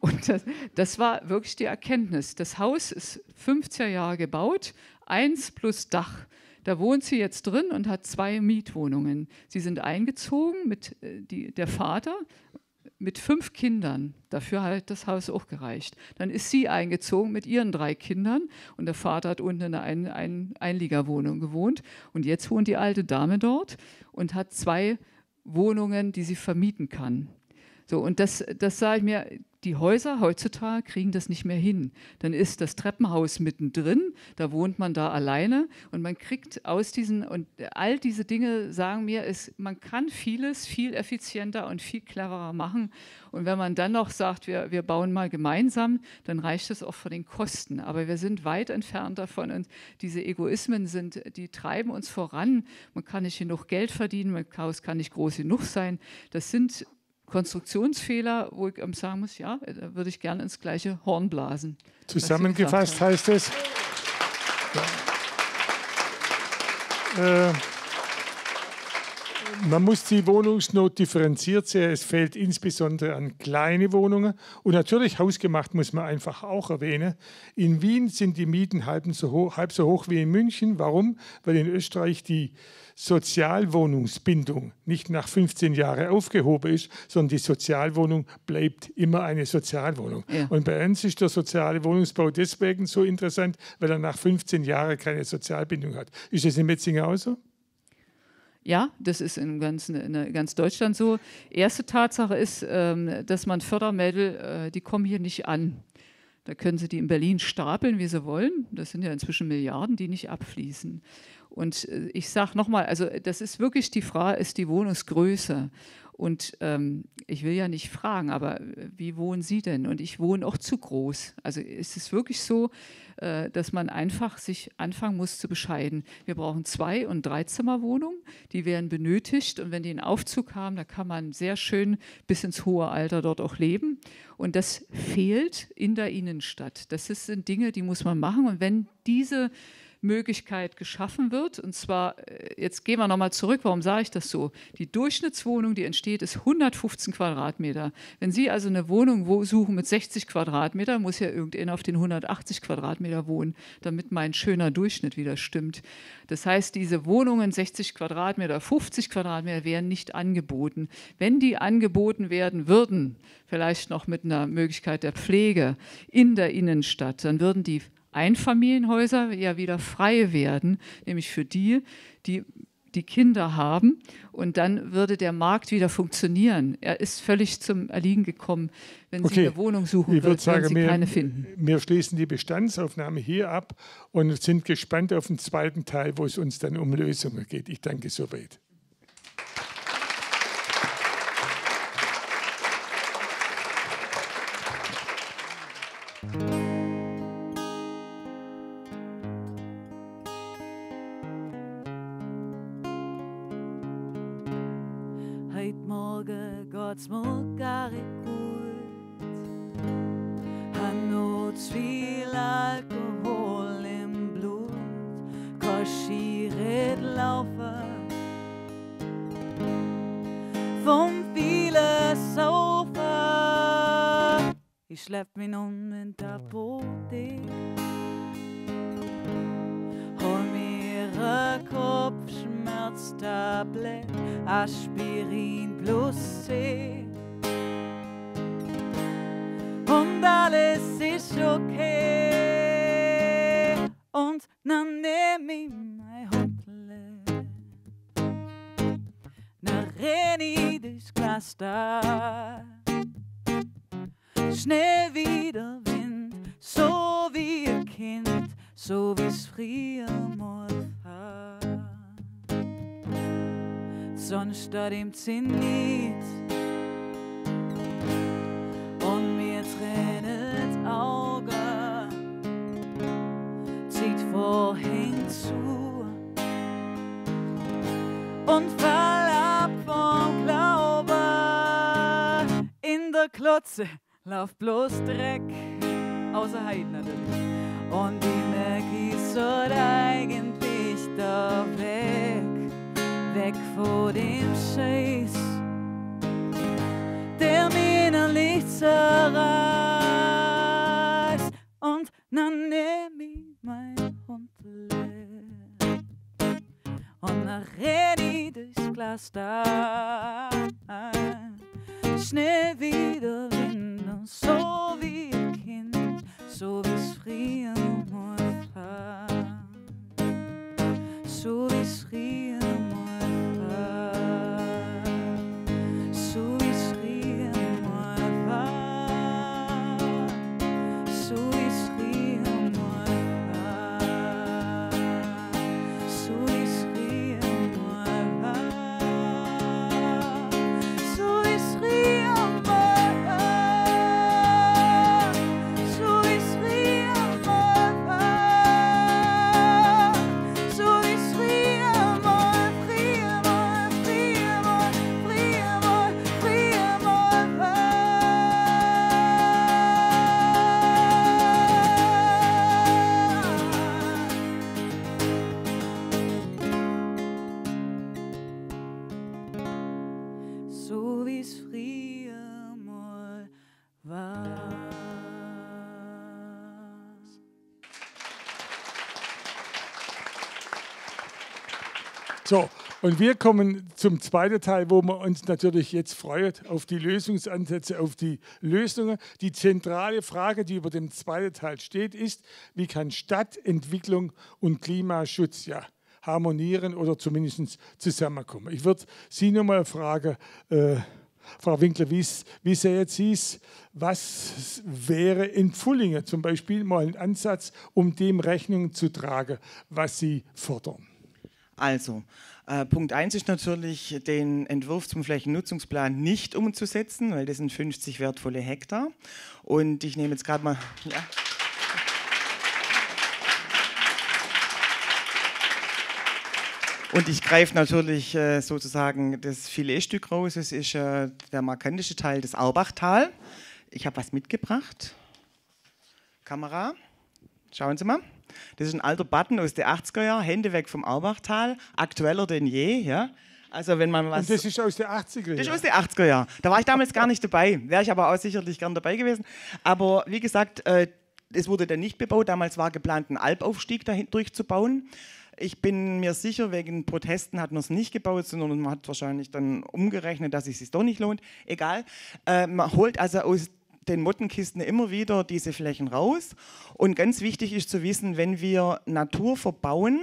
Und das, das, war wirklich die Erkenntnis. Das Haus ist 15 Jahre gebaut, eins plus Dach. Da wohnt sie jetzt drin und hat zwei Mietwohnungen. Sie sind eingezogen mit äh, die, der Vater mit fünf Kindern. Dafür hat das Haus auch gereicht. Dann ist sie eingezogen mit ihren drei Kindern und der Vater hat unten in einer ein, ein Einliegerwohnung gewohnt. Und jetzt wohnt die alte Dame dort und hat zwei Wohnungen, die sie vermieten kann. So, und das, das sage ich mir, die Häuser heutzutage kriegen das nicht mehr hin. Dann ist das Treppenhaus mittendrin, da wohnt man da alleine und man kriegt aus diesen, und all diese Dinge sagen mir, ist, man kann vieles viel effizienter und viel cleverer machen. Und wenn man dann noch sagt, wir, wir bauen mal gemeinsam, dann reicht es auch von den Kosten. Aber wir sind weit entfernt davon und diese Egoismen sind, die treiben uns voran. Man kann nicht genug Geld verdienen, man kann nicht groß genug sein. Das sind Konstruktionsfehler, wo ich sagen muss, ja, da würde ich gerne ins gleiche Horn blasen. Zusammengefasst heißt es, äh, man muss die Wohnungsnot differenziert sehen. Es fehlt insbesondere an kleine Wohnungen. Und natürlich, hausgemacht muss man einfach auch erwähnen. In Wien sind die Mieten halb so, hoch, halb so hoch wie in München. Warum? Weil in Österreich die Sozialwohnungsbindung nicht nach 15 Jahren aufgehoben ist, sondern die Sozialwohnung bleibt immer eine Sozialwohnung. Ja. Und bei uns ist der soziale Wohnungsbau deswegen so interessant, weil er nach 15 Jahren keine Sozialbindung hat. Ist das in Metzinger auch so? Ja, das ist in ganz, äh, in ganz Deutschland so. Erste Tatsache ist, ähm, dass man Fördermittel, äh, die kommen hier nicht an. Da können Sie die in Berlin stapeln, wie Sie wollen. Das sind ja inzwischen Milliarden, die nicht abfließen. Und äh, ich sage nochmal, also das ist wirklich die Frage, ist die Wohnungsgröße. Und ähm, ich will ja nicht fragen, aber äh, wie wohnen Sie denn? Und ich wohne auch zu groß. Also ist es wirklich so, äh, dass man einfach sich anfangen muss zu bescheiden. Wir brauchen zwei- und dreizimmerwohnungen, die werden benötigt. Und wenn die einen Aufzug haben, da kann man sehr schön bis ins hohe Alter dort auch leben. Und das fehlt in der Innenstadt. Das sind Dinge, die muss man machen. Und wenn diese Möglichkeit geschaffen wird. Und zwar, äh, jetzt gehen wir nochmal zurück, warum sage ich das so? Die Durchschnittswohnung, die entsteht, ist 115 Quadratmeter. Wenn Sie also eine Wohnung suchen mit 60 Quadratmeter, muss ja irgendeiner auf den 180 Quadratmeter wohnen, damit mein schöner Durchschnitt wieder stimmt. Das heißt, diese Wohnungen 60 Quadratmeter, 50 Quadratmeter werden nicht angeboten. Wenn die angeboten werden würden, vielleicht noch mit einer Möglichkeit der Pflege in der Innenstadt, dann würden die Einfamilienhäuser ja wieder frei werden, nämlich für die, die die Kinder haben. Und dann würde der Markt wieder funktionieren. Er ist völlig zum Erliegen gekommen, wenn okay. Sie eine Wohnung suchen ich würden, würd sagen, Sie wir, keine finden. Wir schließen die Bestandsaufnahme hier ab und sind gespannt auf den zweiten Teil, wo es uns dann um Lösungen geht. Ich danke soweit. heute Morgen gar nicht i gult. Han zu viel alkohol im Blut, kors i laufen? Vom vielen Sofa. Ich schlepp mich um in der Bote. Hol mir Kopfschmerztablett Aspirin plus C. Und alles ist okay. Und dann nehme ich mein Hundle. Na reni dich Glas da. Schnell wieder Wind, so wie ein Kind, so wie es früher muss. sonst statt im Zenit. Und mir Tränen Auge zieht vorhin zu und fall ab vom Glaube in der Klotze. Lauf bloß Dreck, außer Heiden natürlich. Und die Energie soll eigentlich da weg weg vor dem Scheiß, der mir ein Licht zerreißt. Und dann nehm ich mein Hund leer und dann renn ich durchs Glas da. Schnell wieder Wind und so wie ein Kind, so wie es frieren muss. So wie es frieren muss. So, und wir kommen zum zweiten Teil, wo wir uns natürlich jetzt freuen auf die Lösungsansätze, auf die Lösungen. Die zentrale Frage, die über dem zweiten Teil steht, ist, wie kann Stadtentwicklung und Klimaschutz ja harmonieren oder zumindest zusammenkommen? Ich würde Sie mal fragen, äh, Frau Winkler, wie es ja jetzt hieß, was wäre in Pfullingen zum Beispiel mal ein Ansatz, um dem Rechnung zu tragen, was Sie fordern? Also, äh, Punkt 1 ist natürlich, den Entwurf zum Flächennutzungsplan nicht umzusetzen, weil das sind 50 wertvolle Hektar. Und ich nehme jetzt gerade mal. Ja. Und ich greife natürlich äh, sozusagen das Filetstück raus. Es ist äh, der markantische Teil des Arbachtal. Ich habe was mitgebracht. Kamera. Schauen Sie mal. Das ist ein alter Button aus den 80er Jahren, Hände weg vom Aubachtal, aktueller denn je. Ja? Also wenn man was. Und das ist aus den 80er Jahren. Das ist aus den 80er Jahren. Da war ich damals gar nicht dabei. Wäre ich aber auch sicherlich gern dabei gewesen. Aber wie gesagt, äh, es wurde dann nicht bebaut. Damals war geplant, einen Albaufstieg dahin durchzubauen. Ich bin mir sicher, wegen Protesten hat man es nicht gebaut, sondern man hat wahrscheinlich dann umgerechnet, dass es sich doch nicht lohnt. Egal. Äh, man holt also aus den Mottenkisten immer wieder diese Flächen raus. Und ganz wichtig ist zu wissen, wenn wir Natur verbauen,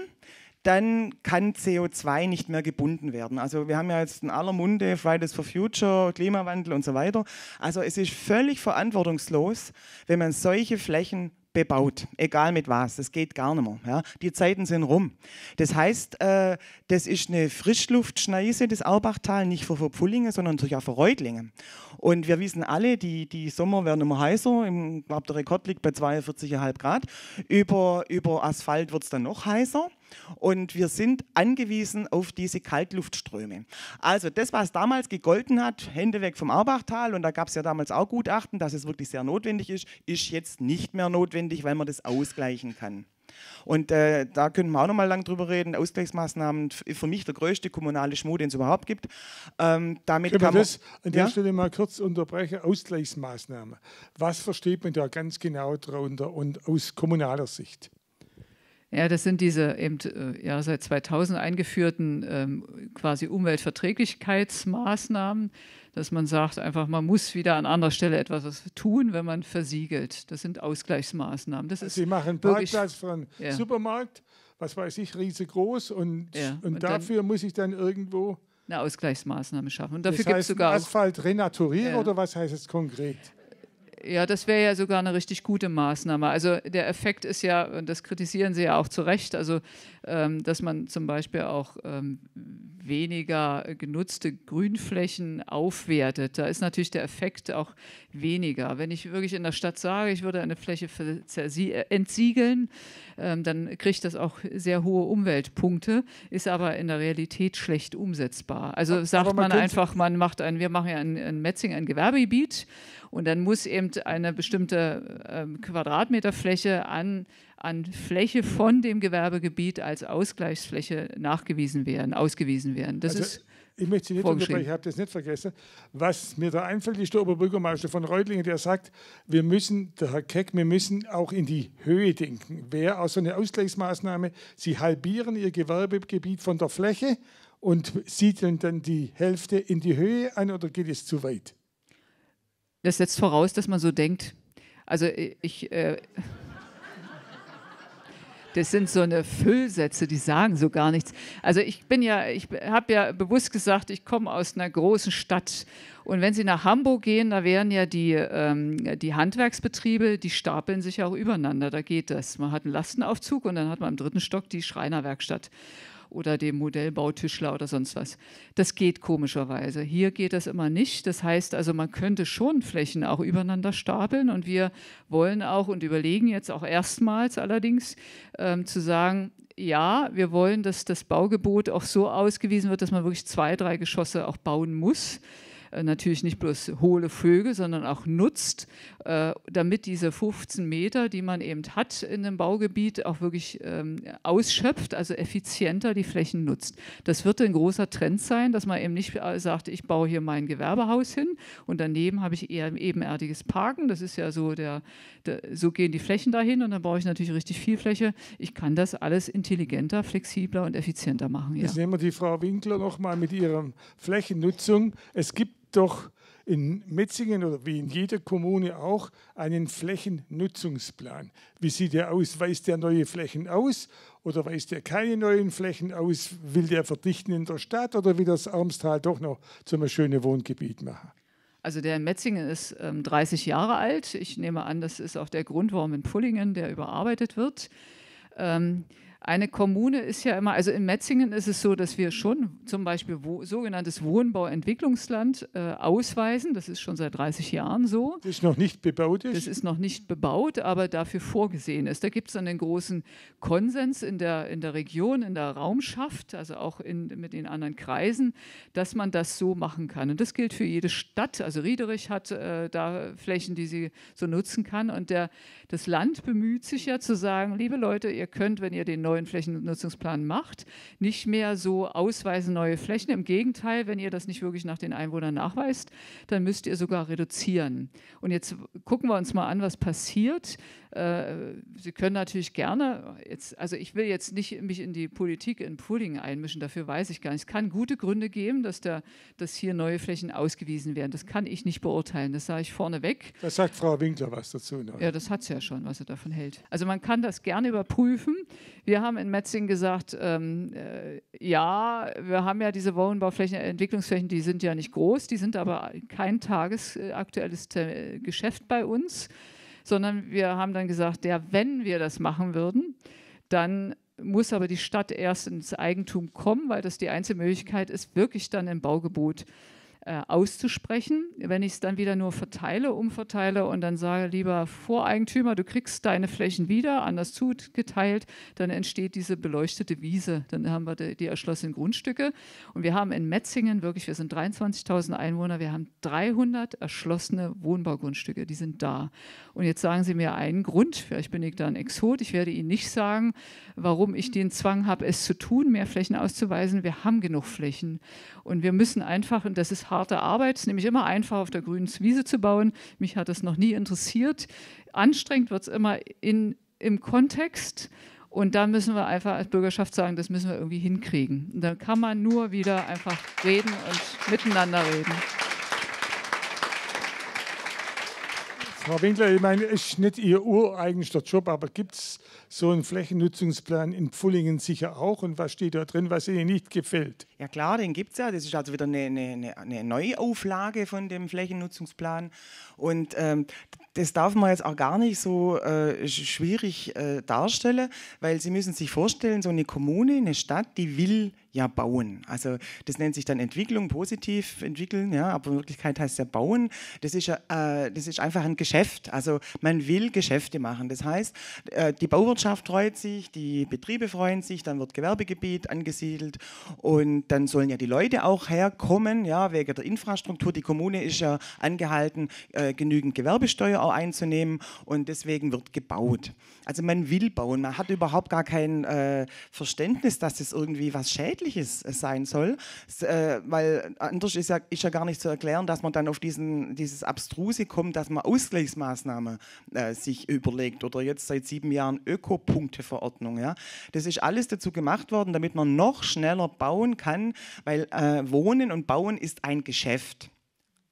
dann kann CO2 nicht mehr gebunden werden. Also wir haben ja jetzt in aller Munde Fridays for Future, Klimawandel und so weiter. Also es ist völlig verantwortungslos, wenn man solche Flächen bebaut, egal mit was, das geht gar nicht mehr. Ja. Die Zeiten sind rum. Das heißt, äh, das ist eine Frischluftschneise, das Aubachtal, nicht für, für Pullingen, sondern natürlich auch für Reutlingen. Und wir wissen alle, die, die Sommer werden immer heißer, ich glaube, der Rekord liegt bei 42,5 Grad. Über, über Asphalt wird es dann noch heißer. Und wir sind angewiesen auf diese Kaltluftströme. Also das, was damals gegolten hat, Hände weg vom Aubachtal, und da gab es ja damals auch Gutachten, dass es wirklich sehr notwendig ist, ist jetzt nicht mehr notwendig, weil man das ausgleichen kann. Und äh, da können wir auch noch mal lang drüber reden. Ausgleichsmaßnahmen, für mich der größte kommunale Schmuh, den es überhaupt gibt. Ähm, damit ich kann man das an der ja? Stelle mal kurz unterbrechen. Ausgleichsmaßnahmen. Was versteht man da ganz genau darunter und aus kommunaler Sicht? Ja, das sind diese eben äh, ja, seit 2000 eingeführten ähm, quasi Umweltverträglichkeitsmaßnahmen, dass man sagt, einfach man muss wieder an anderer Stelle etwas tun, wenn man versiegelt. Das sind Ausgleichsmaßnahmen. Das also Sie machen wirklich, Parkplatz für einen ja. Supermarkt, was weiß ich, riesengroß und, ja, und, und dafür muss ich dann irgendwo eine Ausgleichsmaßnahme schaffen. Und dafür das heißt, gibt es sogar Asphalt renaturieren ja. oder was heißt es konkret? Ja, das wäre ja sogar eine richtig gute Maßnahme. Also der Effekt ist ja, und das kritisieren Sie ja auch zu Recht, also ähm, dass man zum Beispiel auch ähm, weniger genutzte Grünflächen aufwertet. Da ist natürlich der Effekt auch weniger. Wenn ich wirklich in der Stadt sage, ich würde eine Fläche äh, entsiegeln, ähm, dann kriegt das auch sehr hohe Umweltpunkte, ist aber in der Realität schlecht umsetzbar. Also sagt man, man einfach, man macht ein, wir machen ja in, in Metzing ein Gewerbegebiet und dann muss eben eine bestimmte ähm, Quadratmeterfläche an, an Fläche von dem Gewerbegebiet als Ausgleichsfläche nachgewiesen werden, ausgewiesen werden. Das also ist ich möchte Sie nicht unterbrechen, ich habe das nicht vergessen. Was mir da einfällt, ist der Oberbürgermeister von Reutlingen, der sagt, wir müssen, der Herr Keck, wir müssen auch in die Höhe denken. Wer auch so eine Ausgleichsmaßnahme, Sie halbieren Ihr Gewerbegebiet von der Fläche und siedeln dann die Hälfte in die Höhe an oder geht es zu weit? Das setzt voraus, dass man so denkt. Also äh, ich. Äh, das sind so eine Füllsätze, die sagen so gar nichts. Also ich bin ja, ich habe ja bewusst gesagt, ich komme aus einer großen Stadt. Und wenn Sie nach Hamburg gehen, da wären ja die, ähm, die Handwerksbetriebe, die stapeln sich ja auch übereinander. Da geht das. Man hat einen Lastenaufzug und dann hat man im dritten Stock die Schreinerwerkstatt oder dem Modellbautischler oder sonst was. Das geht komischerweise. Hier geht das immer nicht. Das heißt also, man könnte schon Flächen auch übereinander stapeln und wir wollen auch und überlegen jetzt auch erstmals allerdings ähm, zu sagen, ja, wir wollen, dass das Baugebot auch so ausgewiesen wird, dass man wirklich zwei, drei Geschosse auch bauen muss. Äh, natürlich nicht bloß hohle Vögel, sondern auch nutzt, äh, damit diese 15 Meter, die man eben hat in einem Baugebiet, auch wirklich ähm, ausschöpft, also effizienter die Flächen nutzt. Das wird ein großer Trend sein, dass man eben nicht äh, sagt, ich baue hier mein Gewerbehaus hin und daneben habe ich eher ebenerdiges Parken. Das ist ja so der, der so gehen die Flächen dahin und dann brauche ich natürlich richtig viel Fläche. Ich kann das alles intelligenter, flexibler und effizienter machen. Ja. Jetzt nehmen wir die Frau Winkler nochmal mit ihrer Flächennutzung. Es gibt doch in Metzingen oder wie in jeder Kommune auch einen Flächennutzungsplan. Wie sieht der aus? Weist der neue Flächen aus oder weist der keine neuen Flächen aus? Will der verdichten in der Stadt oder will das Armstal doch noch zum schönen Wohngebiet machen? Also der in Metzingen ist ähm, 30 Jahre alt. Ich nehme an, das ist auch der Grund, warum in Pullingen der überarbeitet wird. Ähm, eine Kommune ist ja immer, also in Metzingen ist es so, dass wir schon zum Beispiel wo, sogenanntes Wohnbauentwicklungsland äh, ausweisen. Das ist schon seit 30 Jahren so. Das ist noch nicht bebaut. Ist. Das ist noch nicht bebaut, aber dafür vorgesehen ist. Da gibt es dann den großen Konsens in der, in der Region, in der Raumschaft, also auch in, mit den anderen Kreisen, dass man das so machen kann. Und das gilt für jede Stadt. Also Riederich hat äh, da Flächen, die sie so nutzen kann. Und der, das Land bemüht sich ja zu sagen, liebe Leute, ihr könnt, wenn ihr den neuen Flächennutzungsplan macht, nicht mehr so ausweisen neue Flächen. Im Gegenteil, wenn ihr das nicht wirklich nach den Einwohnern nachweist, dann müsst ihr sogar reduzieren. Und jetzt gucken wir uns mal an, was passiert, äh, sie können natürlich gerne, jetzt, also ich will jetzt nicht mich in die Politik in Pooling einmischen, dafür weiß ich gar nicht. Es kann gute Gründe geben, dass, da, dass hier neue Flächen ausgewiesen werden. Das kann ich nicht beurteilen, das sage ich vorneweg. Das sagt Frau Winkler was dazu. Ne? Ja, das hat sie ja schon, was sie davon hält. Also man kann das gerne überprüfen. Wir haben in Metzing gesagt, ähm, äh, ja, wir haben ja diese Wohnbauflächen, Entwicklungsflächen, die sind ja nicht groß, die sind aber kein tagesaktuelles Geschäft bei uns sondern wir haben dann gesagt, ja, wenn wir das machen würden, dann muss aber die Stadt erst ins Eigentum kommen, weil das die einzige Möglichkeit ist, wirklich dann im Baugebot äh, auszusprechen. Wenn ich es dann wieder nur verteile, umverteile und dann sage, lieber Voreigentümer, du kriegst deine Flächen wieder, anders zugeteilt, dann entsteht diese beleuchtete Wiese. Dann haben wir die, die erschlossenen Grundstücke. Und wir haben in Metzingen wirklich, wir sind 23.000 Einwohner, wir haben 300 erschlossene Wohnbaugrundstücke, die sind da. Und jetzt sagen Sie mir einen Grund, vielleicht bin ich da ein Exot, ich werde Ihnen nicht sagen, warum ich den Zwang habe, es zu tun, mehr Flächen auszuweisen. Wir haben genug Flächen. Und wir müssen einfach, und das ist hart, harte Arbeit. Es ist nämlich immer einfach, auf der grünen Wiese zu bauen. Mich hat das noch nie interessiert. Anstrengend wird es immer in, im Kontext. Und da müssen wir einfach als Bürgerschaft sagen, das müssen wir irgendwie hinkriegen. Da kann man nur wieder einfach reden und miteinander reden. Frau Winkler, ich meine, es ist nicht Ihr ureigenster Job, aber gibt es so einen Flächennutzungsplan in Pfullingen sicher auch? Und was steht da drin, was Ihnen nicht gefällt? Ja klar, den gibt es ja. Das ist also wieder eine, eine, eine, Neuauflage von dem Flächennutzungsplan. Und ähm, das darf man jetzt auch gar nicht so äh, schwierig äh, darstellen, weil Sie müssen sich vorstellen, so eine Kommune, eine Stadt, die will ja bauen. Also das nennt sich dann Entwicklung, positiv entwickeln, ja, aber in Wirklichkeit heißt es ja bauen. Das ist, äh, das ist einfach ein Geschäft. Also man will Geschäfte machen. Das heißt, äh, die Bauwirtschaft freut sich, die Betriebe freuen sich, dann wird Gewerbegebiet angesiedelt und dann sollen ja die Leute auch herkommen, ja, wegen der Infrastruktur. Die Kommune ist ja angehalten, äh, genügend Gewerbesteuer auch einzunehmen und deswegen wird gebaut. Also man will bauen. Man hat überhaupt gar kein äh, Verständnis, dass es das irgendwie was schädlich Verständliches äh, sein soll, äh, weil äh, anders ist ja, ist ja gar nicht zu erklären, dass man dann auf diesen, dieses Abstruse kommt, dass man Ausgleichsmaßnahmen äh, sich überlegt oder jetzt seit sieben Jahren Ökopunkteverordnung. Ja? Das ist alles dazu gemacht worden, damit man noch schneller bauen kann, weil äh, Wohnen und Bauen ist ein Geschäft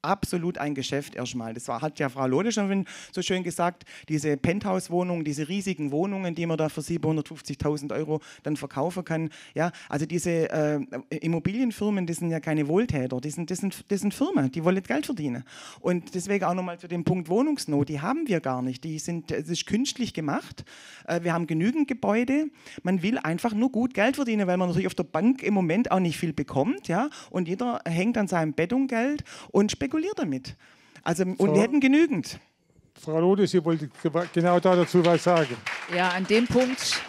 absolut ein Geschäft erstmal. Das war, hat ja Frau Lode schon so schön gesagt, diese Penthouse-Wohnungen, diese riesigen Wohnungen, die man da für 750.000 Euro dann verkaufen kann. Ja, also diese äh, Immobilienfirmen, die sind ja keine Wohltäter, die sind, das sind, das sind Firmen, die wollen Geld verdienen. Und deswegen auch nochmal zu dem Punkt Wohnungsnot, die haben wir gar nicht. Die sind, das ist künstlich gemacht. Äh, wir haben genügend Gebäude. Man will einfach nur gut Geld verdienen, weil man natürlich auf der Bank im Moment auch nicht viel bekommt. Ja? Und jeder hängt an seinem Bettunggeld und spekuliert spekuliere damit. Also, und Frau, wir hätten genügend. Frau Lode, Sie wollten genau dazu was sagen. Ja, an dem Punkt.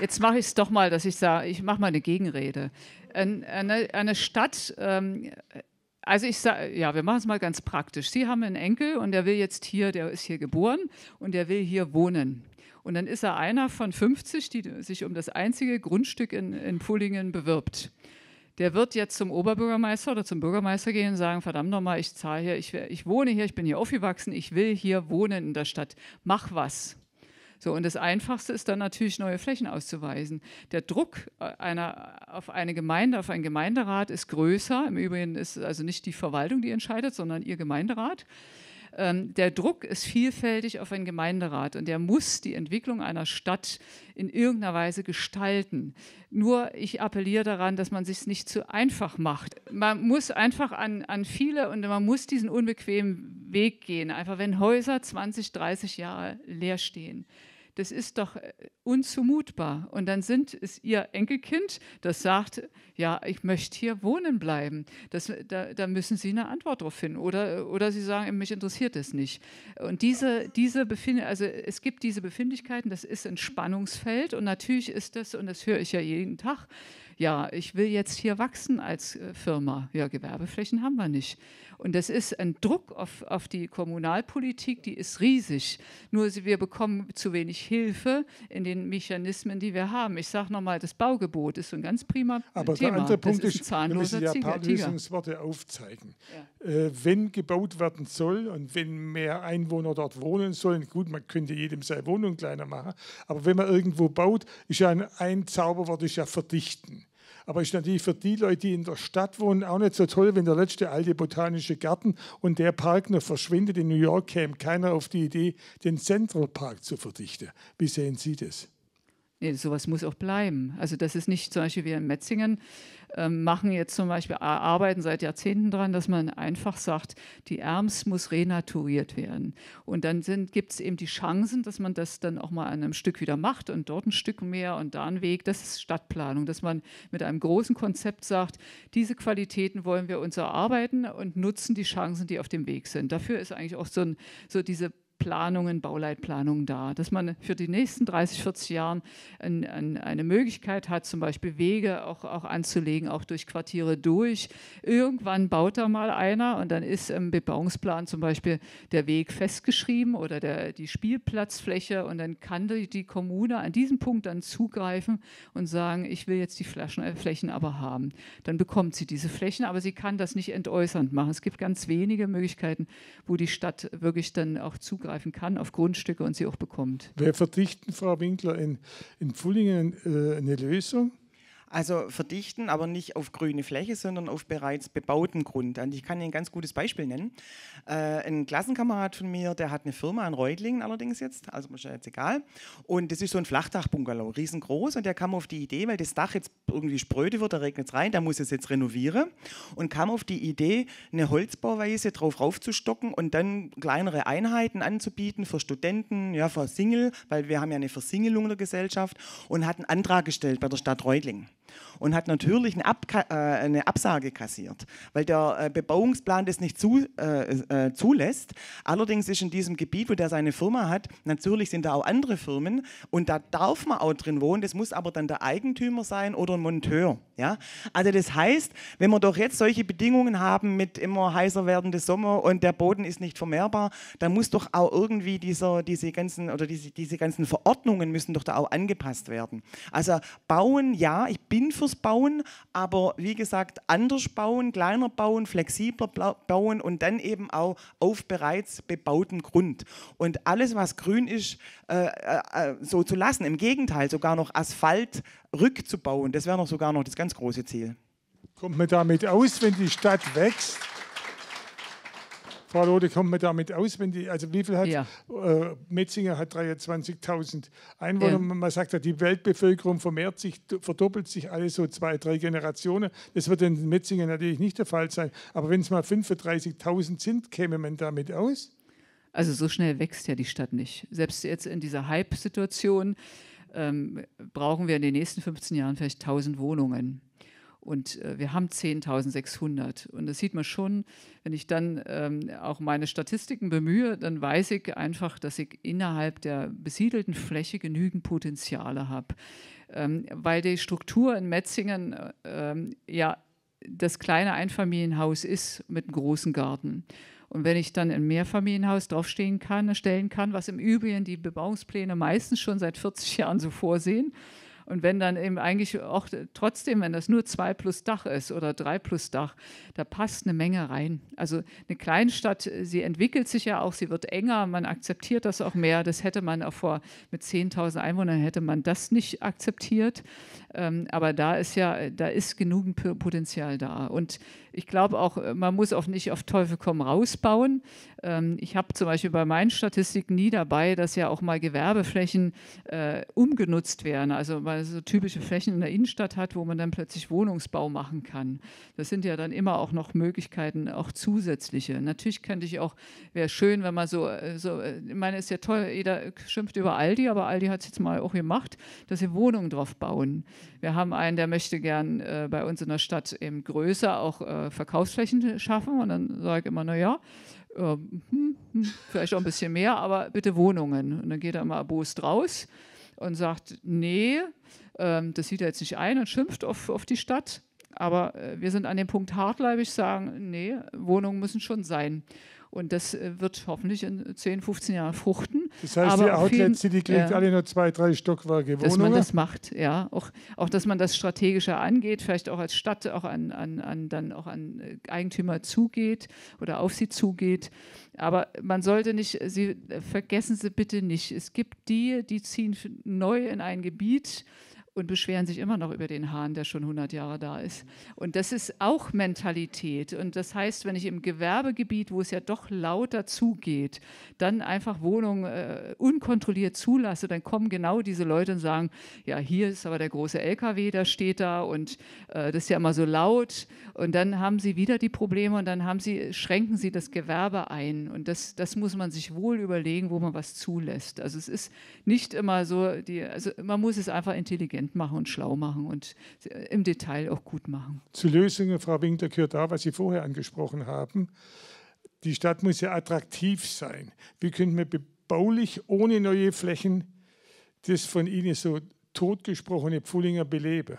Jetzt mache ich es doch mal, dass ich sage, ich mache mal eine Gegenrede. Eine, eine Stadt, ähm, also ich sage, ja, wir machen es mal ganz praktisch. Sie haben einen Enkel und der will jetzt hier, der ist hier geboren und der will hier wohnen. Und dann ist er einer von 50, die sich um das einzige Grundstück in, in Pullingen bewirbt der wird jetzt zum Oberbürgermeister oder zum Bürgermeister gehen und sagen, verdammt nochmal, ich zahle hier, ich, ich wohne hier, ich bin hier aufgewachsen, ich will hier wohnen in der Stadt, mach was. So, und das Einfachste ist dann natürlich, neue Flächen auszuweisen. Der Druck äh, einer, auf eine Gemeinde, auf einen Gemeinderat ist größer. Im Übrigen ist es also nicht die Verwaltung, die entscheidet, sondern ihr Gemeinderat. Ähm, der Druck ist vielfältig auf einen Gemeinderat und der muss die Entwicklung einer Stadt in irgendeiner Weise gestalten. Nur ich appelliere daran, dass man sich nicht zu einfach macht. Man muss einfach an, an viele und man muss diesen unbequemen Weg gehen. Einfach wenn Häuser 20, 30 Jahre leer stehen das ist doch äh, unzumutbar. Und dann sind es ihr Enkelkind, das sagt, ja, ich möchte hier wohnen bleiben. Das, da, da müssen sie eine Antwort drauf finden. Oder, oder sie sagen, mich interessiert es nicht. Und diese, diese Befind also es gibt diese Befindlichkeiten, das ist ein Spannungsfeld. Und natürlich ist das, und das höre ich ja jeden Tag, ja, ich will jetzt hier wachsen als äh, Firma. Ja, Gewerbeflächen haben wir nicht. Und das ist ein Druck auf, auf die Kommunalpolitik, die ist riesig. Nur wir bekommen zu wenig Hilfe in den Mechanismen, die wir haben. Ich sage nochmal, das Baugebot ist ein ganz prima Aber Thema. Aber der andere Punkt ist, ist wir müssen ja ein paar Lösungsworte aufzeigen. Ja. Äh, wenn gebaut werden soll und wenn mehr Einwohner dort wohnen sollen, gut, man könnte jedem seine Wohnung kleiner machen, aber wenn man irgendwo baut, ist ja ein, ein Zauberwort, ist ja verdichten. Aber ist natürlich für die Leute, die in der Stadt wohnen, auch nicht so toll, wenn der letzte alte botanische Garten und der Park noch verschwindet. In New York käme keiner auf die Idee, den Central Park zu verdichten. Wie sehen Sie das? Nee, sowas muss auch bleiben. Also das ist nicht zum Beispiel wir in Metzingen äh, machen jetzt zum Beispiel, arbeiten seit Jahrzehnten daran, dass man einfach sagt, die Ärms muss renaturiert werden. Und dann gibt es eben die Chancen, dass man das dann auch mal an einem Stück wieder macht und dort ein Stück mehr und da einen Weg. Das ist Stadtplanung, dass man mit einem großen Konzept sagt, diese Qualitäten wollen wir uns erarbeiten und nutzen die Chancen, die auf dem Weg sind. Dafür ist eigentlich auch so, ein, so diese Planungen, Bauleitplanungen da, dass man für die nächsten 30, 40 Jahre ein, ein, eine Möglichkeit hat, zum Beispiel Wege auch, auch anzulegen, auch durch Quartiere durch. Irgendwann baut da mal einer und dann ist im Bebauungsplan zum Beispiel der Weg festgeschrieben oder der, die Spielplatzfläche und dann kann die, die Kommune an diesem Punkt dann zugreifen und sagen, ich will jetzt die Flaschen, äh, Flächen aber haben. Dann bekommt sie diese Flächen, aber sie kann das nicht entäußernd machen. Es gibt ganz wenige Möglichkeiten, wo die Stadt wirklich dann auch zugreift zugreifen kann auf Grundstücke und sie auch bekommt. Wer verdichten, Frau Winkler, in, in Pfullingen äh, eine Lösung, also verdichten, aber nicht auf grüne Fläche, sondern auf bereits bebauten Grund. Und ich kann Ihnen ein ganz gutes Beispiel nennen. Äh, ein Klassenkamerad von mir, der hat eine Firma in Reutlingen allerdings jetzt, also mir ist ja jetzt egal. Und das ist so ein Flachdachbungalow, riesengroß. Und der kam auf die Idee, weil das Dach jetzt irgendwie spröde wird, da regnet es rein, da muss es jetzt renovieren. Und kam auf die Idee, eine Holzbauweise drauf raufzustocken und dann kleinere Einheiten anzubieten für Studenten, ja, für Single, weil wir haben ja eine Versingelung der Gesellschaft und hat einen Antrag gestellt bei der Stadt Reutlingen und hat natürlich eine, Abka äh, eine Absage kassiert, weil der äh, Bebauungsplan das nicht zu, äh, äh, zulässt. Allerdings ist in diesem Gebiet, wo der seine Firma hat, natürlich sind da auch andere Firmen und da darf man auch drin wohnen. Das muss aber dann der Eigentümer sein oder ein Monteur. Ja? Also das heißt, wenn wir doch jetzt solche Bedingungen haben mit immer heißer werdende Sommer und der Boden ist nicht vermehrbar, dann muss doch auch irgendwie dieser, diese ganzen oder diese, diese ganzen Verordnungen müssen doch da auch angepasst werden. Also bauen, ja, ich bin bin fürs Bauen, aber wie gesagt, anders bauen, kleiner bauen, flexibler bauen und dann eben auch auf bereits bebautem Grund. Und alles, was grün ist, äh, äh, äh, so zu lassen. Im Gegenteil, sogar noch Asphalt rückzubauen, das wäre noch sogar noch das ganz große Ziel. Kommt man damit aus, wenn die Stadt wächst? Frau Lode, kommt man damit aus, wenn die, also wie viel hat, ja. äh, Metzinger hat 23.000 Einwohner, ja. man sagt ja, die Weltbevölkerung vermehrt sich, verdoppelt sich alle so zwei, drei Generationen. Das wird in Metzinger natürlich nicht der Fall sein, aber wenn es mal 35.000 sind, käme man damit aus? Also so schnell wächst ja die Stadt nicht. Selbst jetzt in dieser Hype-Situation ähm, brauchen wir in den nächsten 15 Jahren vielleicht 1000 Wohnungen. Und äh, wir haben 10.600. Und das sieht man schon, wenn ich dann ähm, auch meine Statistiken bemühe, dann weiß ich einfach, dass ich innerhalb der besiedelten Fläche genügend Potenziale habe. Ähm, weil die Struktur in Metzingen ähm, ja das kleine Einfamilienhaus ist mit einem großen Garten. Und wenn ich dann ein Mehrfamilienhaus draufstehen kann, stellen kann, was im Übrigen die Bebauungspläne meistens schon seit 40 Jahren so vorsehen, und wenn dann eben eigentlich auch trotzdem, wenn das nur zwei plus Dach ist oder drei plus Dach, da passt eine Menge rein. Also eine Kleinstadt, sie entwickelt sich ja auch, sie wird enger, man akzeptiert das auch mehr. Das hätte man auch vor mit 10.000 Einwohnern hätte man das nicht akzeptiert. Ähm, aber da ist ja, da ist genügend Potenzial da. Und ich glaube auch, äh, man muss auch nicht auf Teufel komm rausbauen. Ähm, ich habe zum Beispiel bei meinen Statistiken nie dabei, dass ja auch mal Gewerbeflächen äh, umgenutzt werden. Also weil man so typische Flächen in der Innenstadt hat, wo man dann plötzlich Wohnungsbau machen kann. Das sind ja dann immer auch noch Möglichkeiten, auch zusätzliche. Natürlich könnte ich auch, wäre schön, wenn man so, äh, so, äh, ich meine, es ist ja toll, jeder schimpft über Aldi, aber Aldi hat es jetzt mal auch gemacht, dass sie Wohnungen drauf bauen. Wir haben einen, der möchte gern äh, bei uns in der Stadt eben größer auch äh, Verkaufsflächen schaffen. Und dann sage ich immer, naja, äh, hm, hm, vielleicht auch ein bisschen mehr, aber bitte Wohnungen. Und dann geht er immer erbost raus und sagt, nee, ähm, das sieht er jetzt nicht ein und schimpft auf, auf die Stadt. Aber äh, wir sind an dem Punkt hartleibig, sagen, nee, Wohnungen müssen schon sein. Und das äh, wird hoffentlich in 10, äh, 15 Jahren fruchten. Das heißt, Aber die Outlet vielen, die kriegt äh, alle nur zwei, drei Stockwerke Wohnungen? Dass man das macht, ja. Auch, auch, dass man das strategischer angeht, vielleicht auch als Stadt auch an, an, an, dann auch an äh, Eigentümer zugeht oder auf sie zugeht. Aber man sollte nicht, sie, vergessen Sie bitte nicht, es gibt die, die ziehen neu in ein Gebiet, und beschweren sich immer noch über den Hahn, der schon 100 Jahre da ist. Und das ist auch Mentalität. Und das heißt, wenn ich im Gewerbegebiet, wo es ja doch lauter zugeht, dann einfach Wohnungen äh, unkontrolliert zulasse, dann kommen genau diese Leute und sagen, ja, hier ist aber der große LKW, der steht da und äh, das ist ja immer so laut. Und dann haben sie wieder die Probleme und dann haben sie, schränken sie das Gewerbe ein. Und das, das muss man sich wohl überlegen, wo man was zulässt. Also es ist nicht immer so, die, also man muss es einfach intelligent transparent machen und schlau machen und äh, im Detail auch gut machen. Zu Lösungen, Frau Winkler, gehört da, was Sie vorher angesprochen haben. Die Stadt muss ja attraktiv sein. Wie können wir baulich ohne neue Flächen das von Ihnen so totgesprochene Pfullinger beleben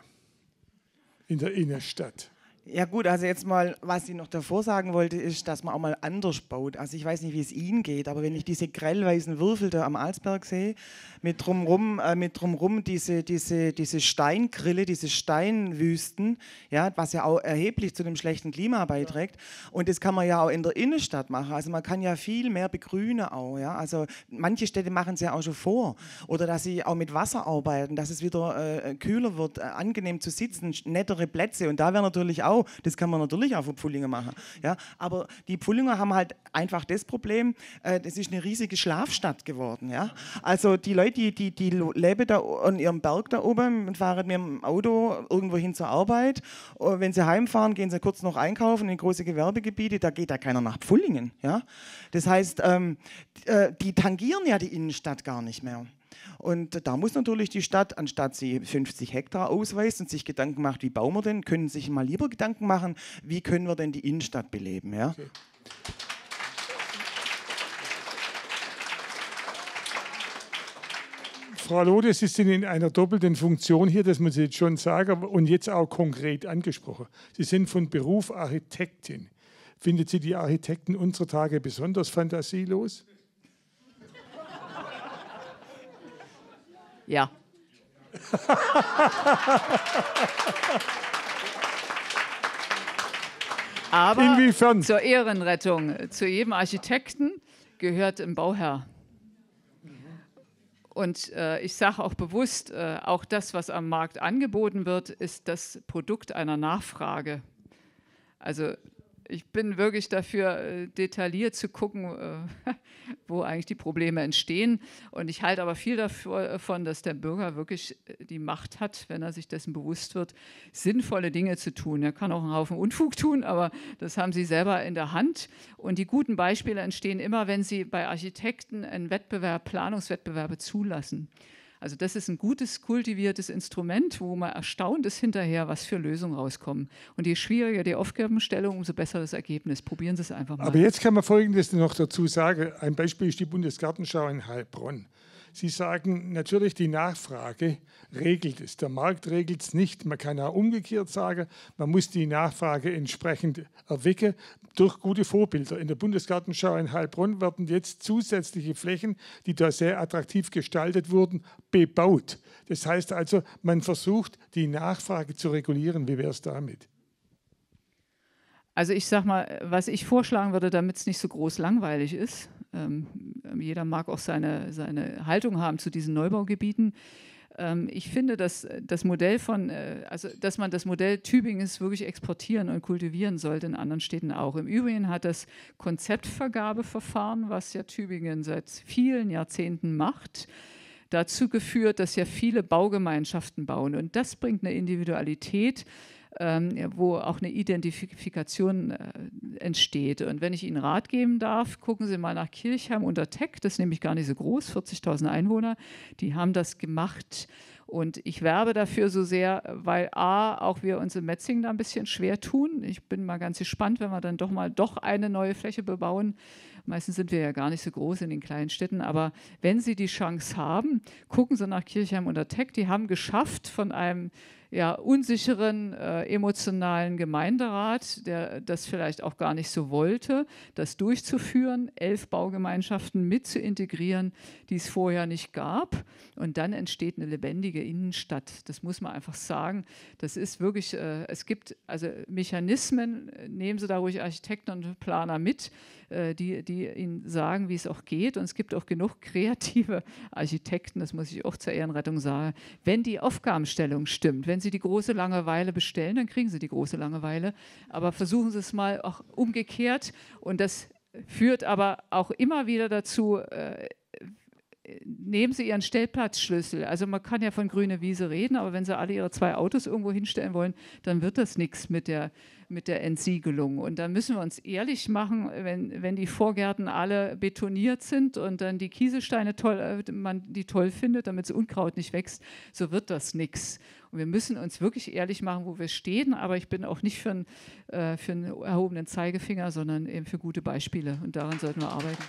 in der Innenstadt? Ja gut, also jetzt mal, was ich noch davor sagen wollte, ist, dass man auch mal anders baut. Also ich weiß nicht, wie es Ihnen geht, aber wenn ich diese grellweißen Würfel da am Alsberg sehe, mit drumrum, äh, mit drumrum diese, diese, diese Steingrille, diese Steinwüsten, ja, was ja auch erheblich zu dem schlechten Klima beiträgt. Und das kann man ja auch in der Innenstadt machen. Also man kann ja viel mehr begrünen auch. Ja? Also manche Städte machen es ja auch schon vor. Oder dass sie auch mit Wasser arbeiten, dass es wieder äh, kühler wird, äh, angenehm zu sitzen, nettere Plätze. Und da wäre natürlich auch auch. Das kann man natürlich auch für Pfullinger machen. Ja? Aber die Pfullinger haben halt einfach das Problem, äh, das ist eine riesige Schlafstadt geworden. Ja? Also die Leute, die, die, die leben da an ihrem Berg da oben und fahren mit dem Auto irgendwo hin zur Arbeit. Und oh, wenn sie heimfahren, gehen sie kurz noch einkaufen in große Gewerbegebiete. Da geht ja keiner nach Pfullingen. Ja? Das heißt, ähm, äh, die tangieren ja die Innenstadt gar nicht mehr. Und da muss natürlich die Stadt, anstatt sie 50 Hektar ausweist und sich Gedanken macht, wie bauen wir denn, können sich mal lieber Gedanken machen, wie können wir denn die Innenstadt beleben. Ja? Okay. Frau Lode, Sie sind in einer doppelten Funktion hier, das muss ich jetzt schon sagen, und jetzt auch konkret angesprochen. Sie sind von Beruf Architektin. Findet Sie die Architekten unserer Tage besonders fantasielos? Ja. [laughs] Aber Inwiefern? zur Ehrenrettung, zu jedem Architekten gehört ein Bauherr. Und äh, ich sage auch bewusst, äh, auch das, was am Markt angeboten wird, ist das Produkt einer Nachfrage. Also ich bin wirklich dafür, äh, detailliert zu gucken, äh, [laughs] wo eigentlich die Probleme entstehen. Und ich halte aber viel davon, äh, dass der Bürger wirklich die Macht hat, wenn er sich dessen bewusst wird, sinnvolle Dinge zu tun. Er kann auch einen Haufen Unfug tun, aber das haben sie selber in der Hand. Und die guten Beispiele entstehen immer, wenn sie bei Architekten einen Wettbewerb, Planungswettbewerbe zulassen. Also das ist ein gutes, kultiviertes Instrument, wo man erstaunt ist hinterher, was für Lösungen rauskommen. Und je schwieriger die Aufgabenstellung, umso besser das Ergebnis. Probieren Sie es einfach mal. Aber jetzt kann man Folgendes noch dazu sagen. Ein Beispiel ist die Bundesgartenschau in Heilbronn. Sie sagen natürlich, die Nachfrage regelt es. Der Markt regelt es nicht. Man kann auch umgekehrt sagen, man muss die Nachfrage entsprechend erwecken durch gute Vorbilder. In der Bundesgartenschau in Heilbronn werden jetzt zusätzliche Flächen, die da sehr attraktiv gestaltet wurden, bebaut. Das heißt also, man versucht, die Nachfrage zu regulieren. Wie wäre es damit? Also ich sage mal, was ich vorschlagen würde, damit es nicht so groß langweilig ist, ähm, jeder mag auch seine, seine Haltung haben zu diesen Neubaugebieten. Ähm, ich finde, dass das Modell von, äh, also dass man das Modell Tübingens wirklich exportieren und kultivieren sollte in anderen Städten auch. Im Übrigen hat das Konzeptvergabeverfahren, was ja Tübingen seit vielen Jahrzehnten macht, dazu geführt, dass ja viele Baugemeinschaften bauen. Und das bringt eine Individualität ähm, wo auch eine Identifikation äh, entsteht. Und wenn ich Ihnen Rat geben darf, gucken Sie mal nach Kirchheim unter Tech, das ist nämlich gar nicht so groß, 40.000 Einwohner, die haben das gemacht. Und ich werbe dafür so sehr, weil A, auch wir uns in Metzingen da ein bisschen schwer tun. Ich bin mal ganz gespannt, wenn wir dann doch mal doch eine neue Fläche bebauen. Meistens sind wir ja gar nicht so groß in den kleinen Städten, aber wenn Sie die Chance haben, gucken Sie nach Kirchheim unter Tech. Die haben geschafft, von einem ja, unsicheren äh, emotionalen Gemeinderat, der das vielleicht auch gar nicht so wollte, das durchzuführen, elf Baugemeinschaften mit zu integrieren, die es vorher nicht gab. Und dann entsteht eine lebendige Innenstadt. Das muss man einfach sagen. Das ist wirklich, äh, es gibt also Mechanismen, nehmen Sie da ruhig Architekten und Planer mit, äh, die, die Ihnen sagen, wie es auch geht. Und es gibt auch genug kreative Architekten, das muss ich auch zur Ehrenrettung sagen, wenn die Aufgabenstellung stimmt, wenn sie Sie die große Langeweile bestellen, dann kriegen Sie die große Langeweile. Aber versuchen Sie es mal auch umgekehrt. Und das führt aber auch immer wieder dazu, äh, nehmen Sie Ihren Stellplatzschlüssel. Also man kann ja von grüne Wiese reden, aber wenn Sie alle Ihre zwei Autos irgendwo hinstellen wollen, dann wird das nichts mit der, mit der Entsiegelung. Und da müssen wir uns ehrlich machen, wenn, wenn die Vorgärten alle betoniert sind und dann die Kieselsteine toll, äh, man die toll findet, damit das Unkraut nicht wächst, so wird das nichts wir müssen uns wirklich ehrlich machen, wo wir stehen. Aber ich bin auch nicht für einen, äh, für einen erhobenen Zeigefinger, sondern eben für gute Beispiele. Und daran sollten wir arbeiten.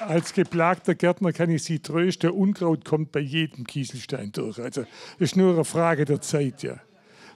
als geplagter Gärtner kann ich Sie trösten, Unkraut kommt bei jedem Kieselstein durch. Also ist nur eine Frage der Zeit, ja.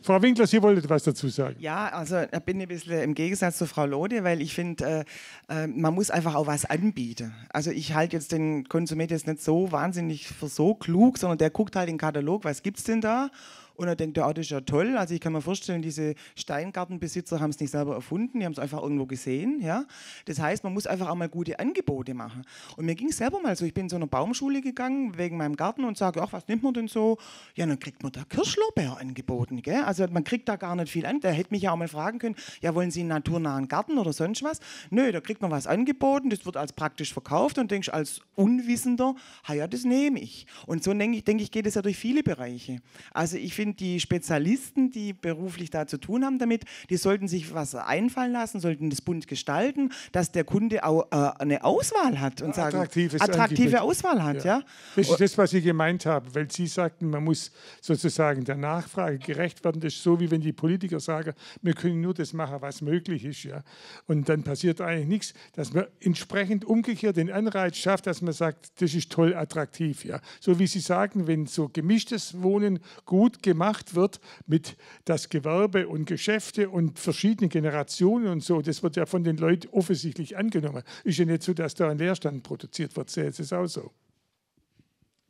Frau Winkler, Sie wollten etwas dazu sagen. Ja, also ich bin ein bisschen im Gegensatz zu Frau Lode, weil ich finde, äh, äh, man muss einfach auch was anbieten. Also ich halte jetzt den Konsument jetzt nicht so wahnsinnig für so klug, sondern der guckt halt den Katalog, was gibt es denn da? Und dann denkt er, ah, das ist ja toll. Also ich kann mir vorstellen, diese Steingartenbesitzer haben es nicht selber erfunden, die haben es einfach irgendwo gesehen. Ja? Das heißt, man muss einfach auch mal gute Angebote machen. Und mir ging es selber mal so, ich bin zu einer Baumschule gegangen wegen meinem Garten und sage, ach, was nimmt man denn so? Ja, dann kriegt man da Kirschlorbeer angeboten. Gell? Also man kriegt da gar nicht viel an. Der hätte mich ja auch mal fragen können, ja, wollen Sie einen naturnahen Garten oder sonst was? Nö, da kriegt man was angeboten, das wird als praktisch verkauft und denkst als Unwissender, ja, das nehme ich. Und so denke ich, denk ich, geht es ja durch viele Bereiche. Also ich finde, finde, die Spezialisten, die beruflich da zu tun haben damit, die sollten sich was einfallen lassen, sollten das bunt gestalten, dass der Kunde auch äh, eine Auswahl hat und sagen, attraktive Auswahl hat. Ja. ja. Das ist das, was ich gemeint habe, weil Sie sagten, man muss sozusagen der Nachfrage gerecht werden. Das ist so, wie wenn die Politiker sagen, wir können nur das machen, was möglich ist. Ja. Und dann passiert eigentlich nichts, dass man entsprechend umgekehrt den Anreiz schafft, dass man sagt, das ist toll attraktiv. Ja. So wie Sie sagen, wenn so gemischtes Wohnen gut gemacht gemacht wird mit das Gewerbe und Geschäfte und verschiedene Generationen und so, das wird ja von den Leuten offensichtlich angenommen. Ist ja nicht so, dass da ein Leerstand produziert wird, sehe es auch so.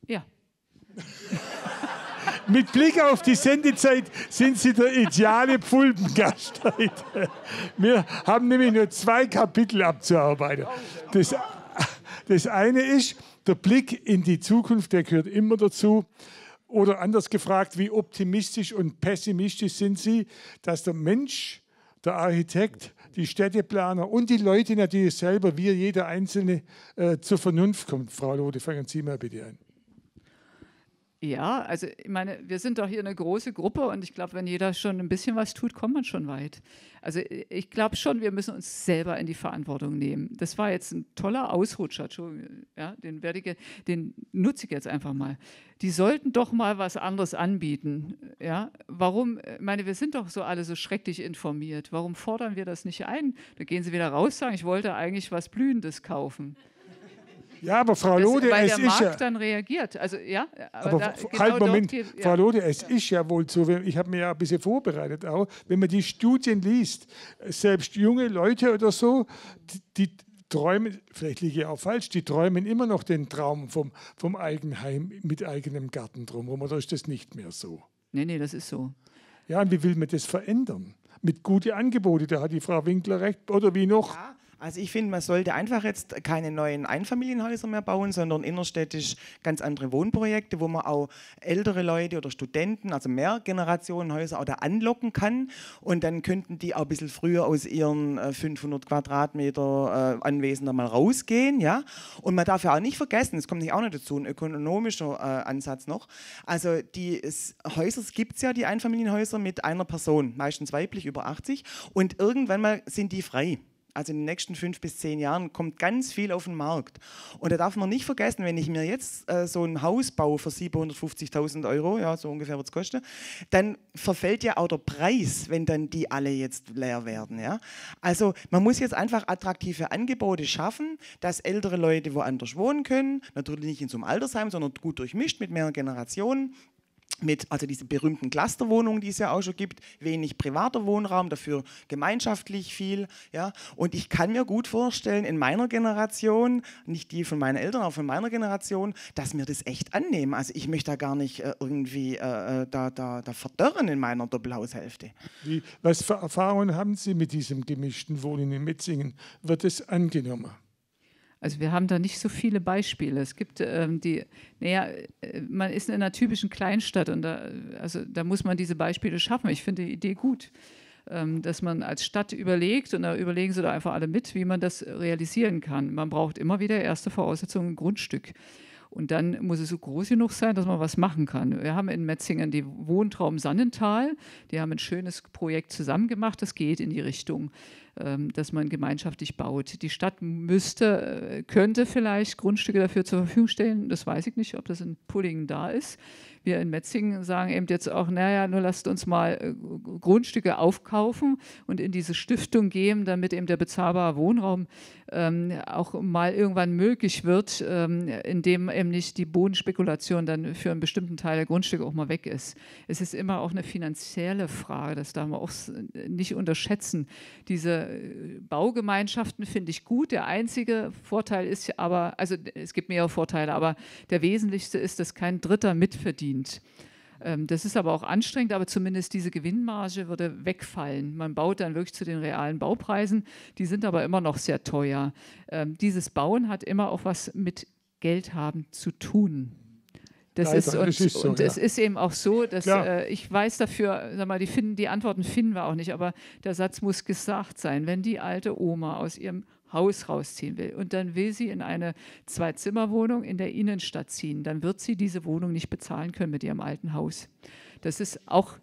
Ja. [laughs] mit Blick auf die Sendezeit sind Sie der ideale Pulpengast heute. Wir haben nämlich nur zwei Kapitel abzuarbeiten. Das, das eine ist, der Blick in die Zukunft, der gehört immer dazu. Oder anders gefragt, wie optimistisch und pessimistisch sind Sie, dass der Mensch, der Architekt, die Städteplaner und die Leute natürlich selber, wir jeder Einzelne, äh, zur Vernunft kommt? Frau Lode, fangen Sie mal bitte an. Ja, also ich meine, wir sind doch hier eine große Gruppe und ich glaube, wenn jeder schon ein bisschen was tut, kommt man schon weit. Also ich glaube schon, wir müssen uns selber in die Verantwortung nehmen. Das war jetzt ein toller Ausrutscher, ja, den, werde ich, den nutze ich jetzt einfach mal. Die sollten doch mal was anderes anbieten. Ja? Warum, äh, ich meine, wir sind doch so alle so schrecklich informiert. Warum fordern wir das nicht ein? Da gehen sie wieder raus, sagen, ich wollte eigentlich was Blühendes kaufen. Ja, aber Frau Lode, das, es der ist Markt ja. dann reagiert. Also, ja, aber, aber da, genau Moment, geht, ja. Frau Lode, es ja. ist ja wohl so, ich habe mir ja ein bisschen vorbereitet auch, wenn man die Studien liest, selbst junge Leute oder so, die, träumen, vielleicht liege ich auch falsch, die träumen immer noch den Traum vom, vom Eigenheim mit eigenem Garten drumherum oder ist das nicht mehr so? Nee, nee, das ist so. Ja, und wie will man das verändern? Mit guten Angeboten, da hat die Frau Winkler recht, oder wie noch? Ja. Also ich finde, man sollte einfach jetzt keine neuen Einfamilienhäuser mehr bauen, sondern innerstädtisch ganz andere Wohnprojekte, wo man auch ältere Leute oder Studenten, also mehr Generationenhäuser da anlocken kann. Und dann könnten die auch ein bisschen früher aus ihren 500 äh, Quadratmeter äh, Anwesen da mal rausgehen. Ja? Und man darf ja auch nicht vergessen, es kommt nicht auch noch dazu, ein ökonomischer äh, Ansatz noch. Also die Häuser gibt es ja, die Einfamilienhäuser mit einer Person, meistens weiblich über 80. Und irgendwann mal sind die frei also in den nächsten fünf bis zehn Jahren, kommt ganz viel auf den Markt. Und da darf man nicht vergessen, wenn ich mir jetzt äh, so ein Haus baue für 750.000 Euro, ja, so ungefähr wird es kosten, dann verfällt ja auch der Preis, wenn dann die alle jetzt leer werden. Ja? Also man muss jetzt einfach attraktive Angebote schaffen, dass ältere Leute woanders wohnen können, natürlich nicht in so einem Altersheim, sondern gut durchmischt mit mehreren Generationen mit also diese berühmten Clusterwohnungen, die es ja auch schon gibt, wenig privater Wohnraum, dafür gemeinschaftlich viel, ja. Und ich kann mir gut vorstellen, in meiner Generation, nicht die von meinen Eltern, aber von meiner Generation, dass mir das echt annehmen. Also ich möchte da gar nicht äh, irgendwie äh, äh da, da, da verdörren in meiner Doppelhaushälfte. Wie, was für Erfahrungen haben Sie mit diesem gemischten Wohnen in Metzingen? Wird es angenommen? Also wir haben da nicht so viele Beispiele. Es gibt ähm, die, naja, äh, man ist in einer typischen Kleinstadt und da, also da muss man diese Beispiele schaffen. Ich finde die Idee gut, ähm, dass man als Stadt überlegt und da überlegen sie da einfach alle mit, wie man das realisieren kann. Man braucht immer wieder erste Voraussetzungen, ein Grundstück. Und dann muss es so groß genug sein, dass man was machen kann. Wir haben in Metzingen die Wohntraum Sannental. Die haben ein schönes Projekt zusammen gemacht. Das geht in die Richtung. Ähm, dass man gemeinschaftlich baut. Die Stadt müsste, äh, könnte vielleicht Grundstücke dafür zur Verfügung stellen. Das weiß ich nicht, ob das in Puddingen da ist wir in Metzingen sagen eben jetzt auch, naja, nur lasst uns mal äh, Grundstücke aufkaufen und in diese Stiftung geben, damit eben der bezahlbare Wohnraum ähm, auch mal irgendwann möglich wird, ähm, indem eben nicht die Bodenspekulation dann für einen bestimmten Teil der Grundstücke auch mal weg ist. Es ist immer auch eine finanzielle Frage, das darf man auch nicht unterschätzen. Diese äh, Baugemeinschaften finde ich gut. Der einzige Vorteil ist aber, also es gibt mehrere Vorteile, aber der wesentlichste ist, dass kein Dritter mitverdient. Gewinnt. Ähm, das ist aber auch anstrengend, aber zumindest diese Gewinnmarge würde wegfallen. Man baut dann wirklich zu den realen Baupreisen, die sind aber immer noch sehr teuer. Ähm, dieses Bauen hat immer auch was mit Geld haben zu tun. Das ist, und, ist so, und ja. es ist eben auch so, dass äh, ich weiß dafür, sag mal, die, finden, die Antworten finden wir auch nicht, aber der Satz muss gesagt sein. Wenn die alte Oma aus ihrem Haus rausziehen will und dann will sie in eine Zwei-Zimmer-Wohnung in der Innenstadt ziehen, dann wird sie diese Wohnung nicht bezahlen können mit ihrem alten Haus. Das ist auch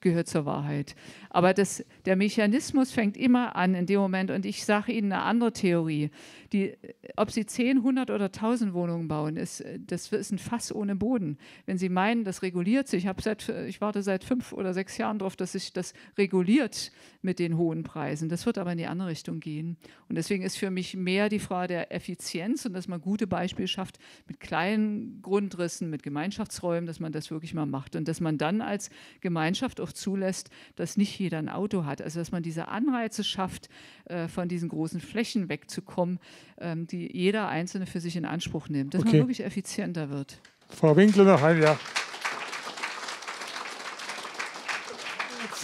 gehört zur Wahrheit. Aber das, der Mechanismus fängt immer an in dem Moment. Und ich sage Ihnen eine andere Theorie. Die, ob Sie 10, 100 oder 1000 Wohnungen bauen, ist, das ist ein Fass ohne Boden. Wenn Sie meinen, das reguliert sich, ich, seit, ich warte seit fünf oder sechs Jahren darauf, dass sich das reguliert, mit den hohen Preisen. Das wird aber in die andere Richtung gehen. Und deswegen ist für mich mehr die Frage der Effizienz und dass man gute Beispiele schafft mit kleinen Grundrissen, mit Gemeinschaftsräumen, dass man das wirklich mal macht und dass man dann als Gemeinschaft auch zulässt, dass nicht jeder ein Auto hat. Also dass man diese Anreize schafft, äh, von diesen großen Flächen wegzukommen, ähm, die jeder Einzelne für sich in Anspruch nimmt, dass okay. man wirklich effizienter wird. Frau Winkler noch ein Jahr.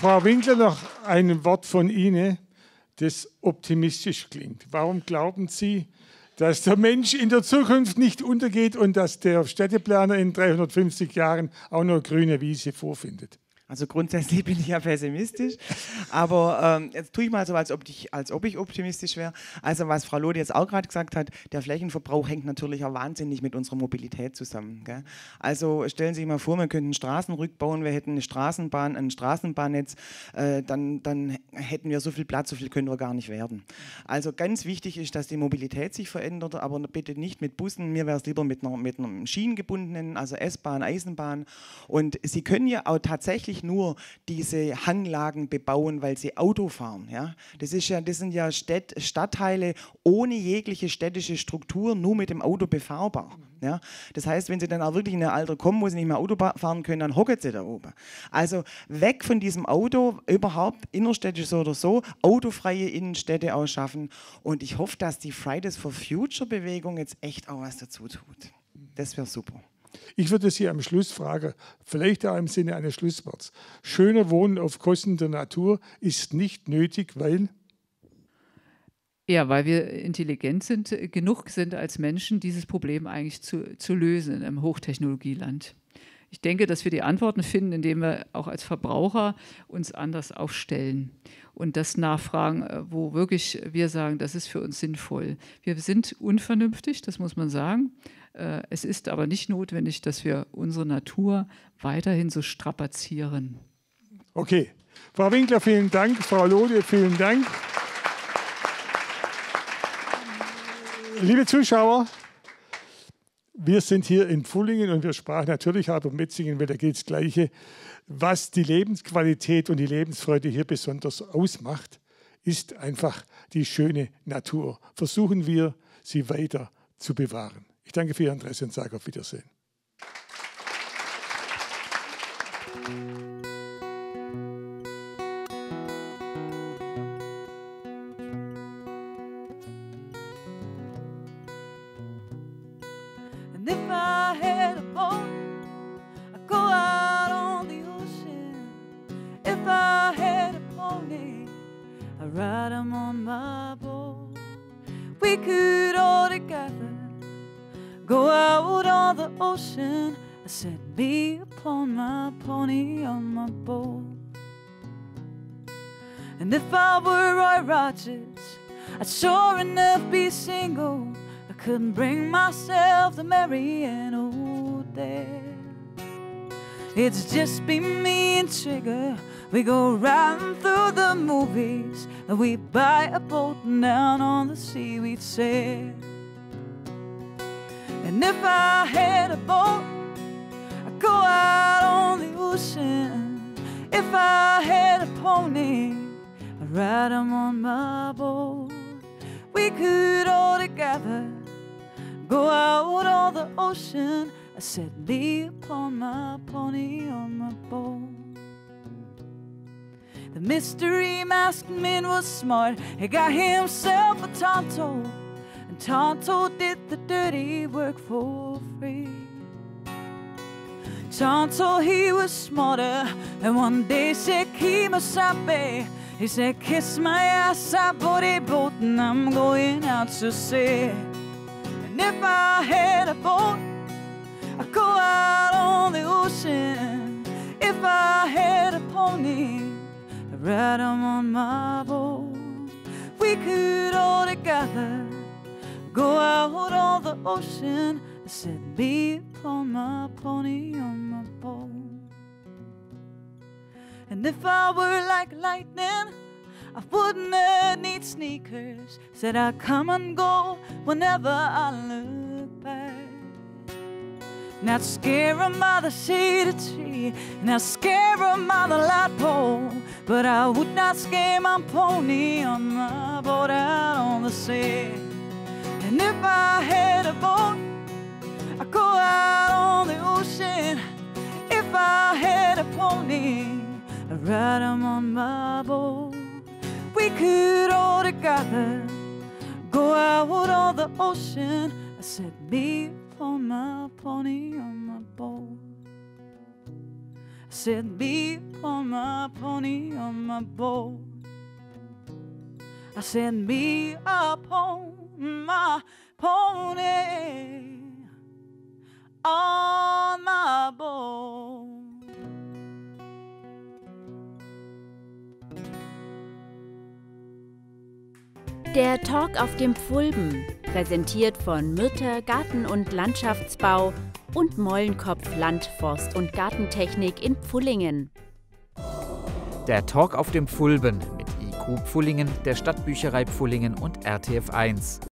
Frau Winkler, noch ein Wort von Ihnen, das optimistisch klingt. Warum glauben Sie, dass der Mensch in der Zukunft nicht untergeht und dass der Städteplaner in 350 Jahren auch nur grüne Wiese vorfindet? Also grundsätzlich [laughs] bin ich ja pessimistisch, aber ähm, jetzt tue ich mal so, als ob ich, als ob ich optimistisch wäre. Also was Frau Lode jetzt auch gerade gesagt hat, der Flächenverbrauch hängt natürlich auch wahnsinnig mit unserer Mobilität zusammen. Gell? Also stellen Sie sich mal vor, wir könnten Straßen rückbauen, wir hätten eine Straßenbahn, ein Straßenbahnnetz, äh, dann, dann hätten wir so viel Platz, so viel können wir gar nicht werden. Also ganz wichtig ist, dass die Mobilität sich verändert, aber bitte nicht mit Bussen, mir wäre es lieber mit, einer, mit einem schienengebundenen, also S-Bahn, Eisenbahn. Und Sie können ja auch tatsächlich nicht nur diese Hanglagen bebauen, weil sie Auto fahren. Ja? Das, ist ja, das sind ja Stadt, Stadtteile ohne jegliche städtische Struktur, nur mit dem Auto befahrbar. Ja? Das heißt, wenn sie dann auch wirklich in ein Alter kommen, wo sie nicht mehr Auto fahren können, dann hocken sie da oben. Also weg von diesem Auto, überhaupt innerstädtisch so oder so, autofreie Innenstädte ausschaffen. Und ich hoffe, dass die Fridays for Future Bewegung jetzt echt auch was dazu tut. Das wäre super. Ich würde Sie am Schluss fragen, vielleicht auch im Sinne eines Schlussworts. Schöner Wohnen auf Kosten der Natur ist nicht nötig, weil ja, weil wir intelligent sind, genug sind als Menschen, dieses Problem eigentlich zu, zu lösen in einem Hochtechnologieland. Ich denke, dass wir die Antworten finden, indem wir auch als Verbraucher uns anders aufstellen und das nachfragen, äh, wo wirklich wir sagen, das ist für uns sinnvoll. Wir sind unvernünftig, das muss man sagen. Äh, es ist aber nicht notwendig, dass wir unsere Natur weiterhin so strapazieren. Okay. Frau Winkler, vielen Dank. Frau Lode, vielen Dank. Liebe Zuschauer, wir sind hier in Pfullingen und wir sprachen natürlich auch über Metzingen, weil da geht das Gleiche. Was die Lebensqualität und die Lebensfreude hier besonders ausmacht, ist einfach die schöne Natur. Versuchen wir, sie weiter zu bewahren. Ich danke für Ihr Interesse und sage auf Wiedersehen. A boat. I go out on the ocean. If I had a pony, I'd ride him on my boat. We could all together go out on the ocean. I said, leap on my pony on my boat. The mystery masked man was smart. He got himself a Tonto, and Tonto did the dirty work for free. Tom told he was smarter, and one day said, have been. He said, Kiss my ass, I bought a boat, and I'm going out to sea. And if I had a boat, I'd go out on the ocean. If I had a pony, I'd ride him on my boat. We could all together go out on the ocean. I said, Leave on my pony, on my pole. And if I were like lightning, I wouldn't need sneakers. Said I come and go whenever I look back. Not scare them by the cedar tree, not scare them by the light pole. But I would not scare my pony on my boat out on the sea. And if I had a boat, I go out on the ocean if I had a pony. I'd ride him on my boat. We could all together go out on the ocean. I said, me on my pony on my boat. I said, me on my pony on my boat. I said, me up on my pony. on my bones. Der Talk auf dem Pfulben, präsentiert von Mütter Garten- und Landschaftsbau und Mollenkopf Land, Forst- und Gartentechnik in Pfullingen. Der Talk auf dem Pfulben mit IQ Pfullingen, der Stadtbücherei Pfullingen und RTF1.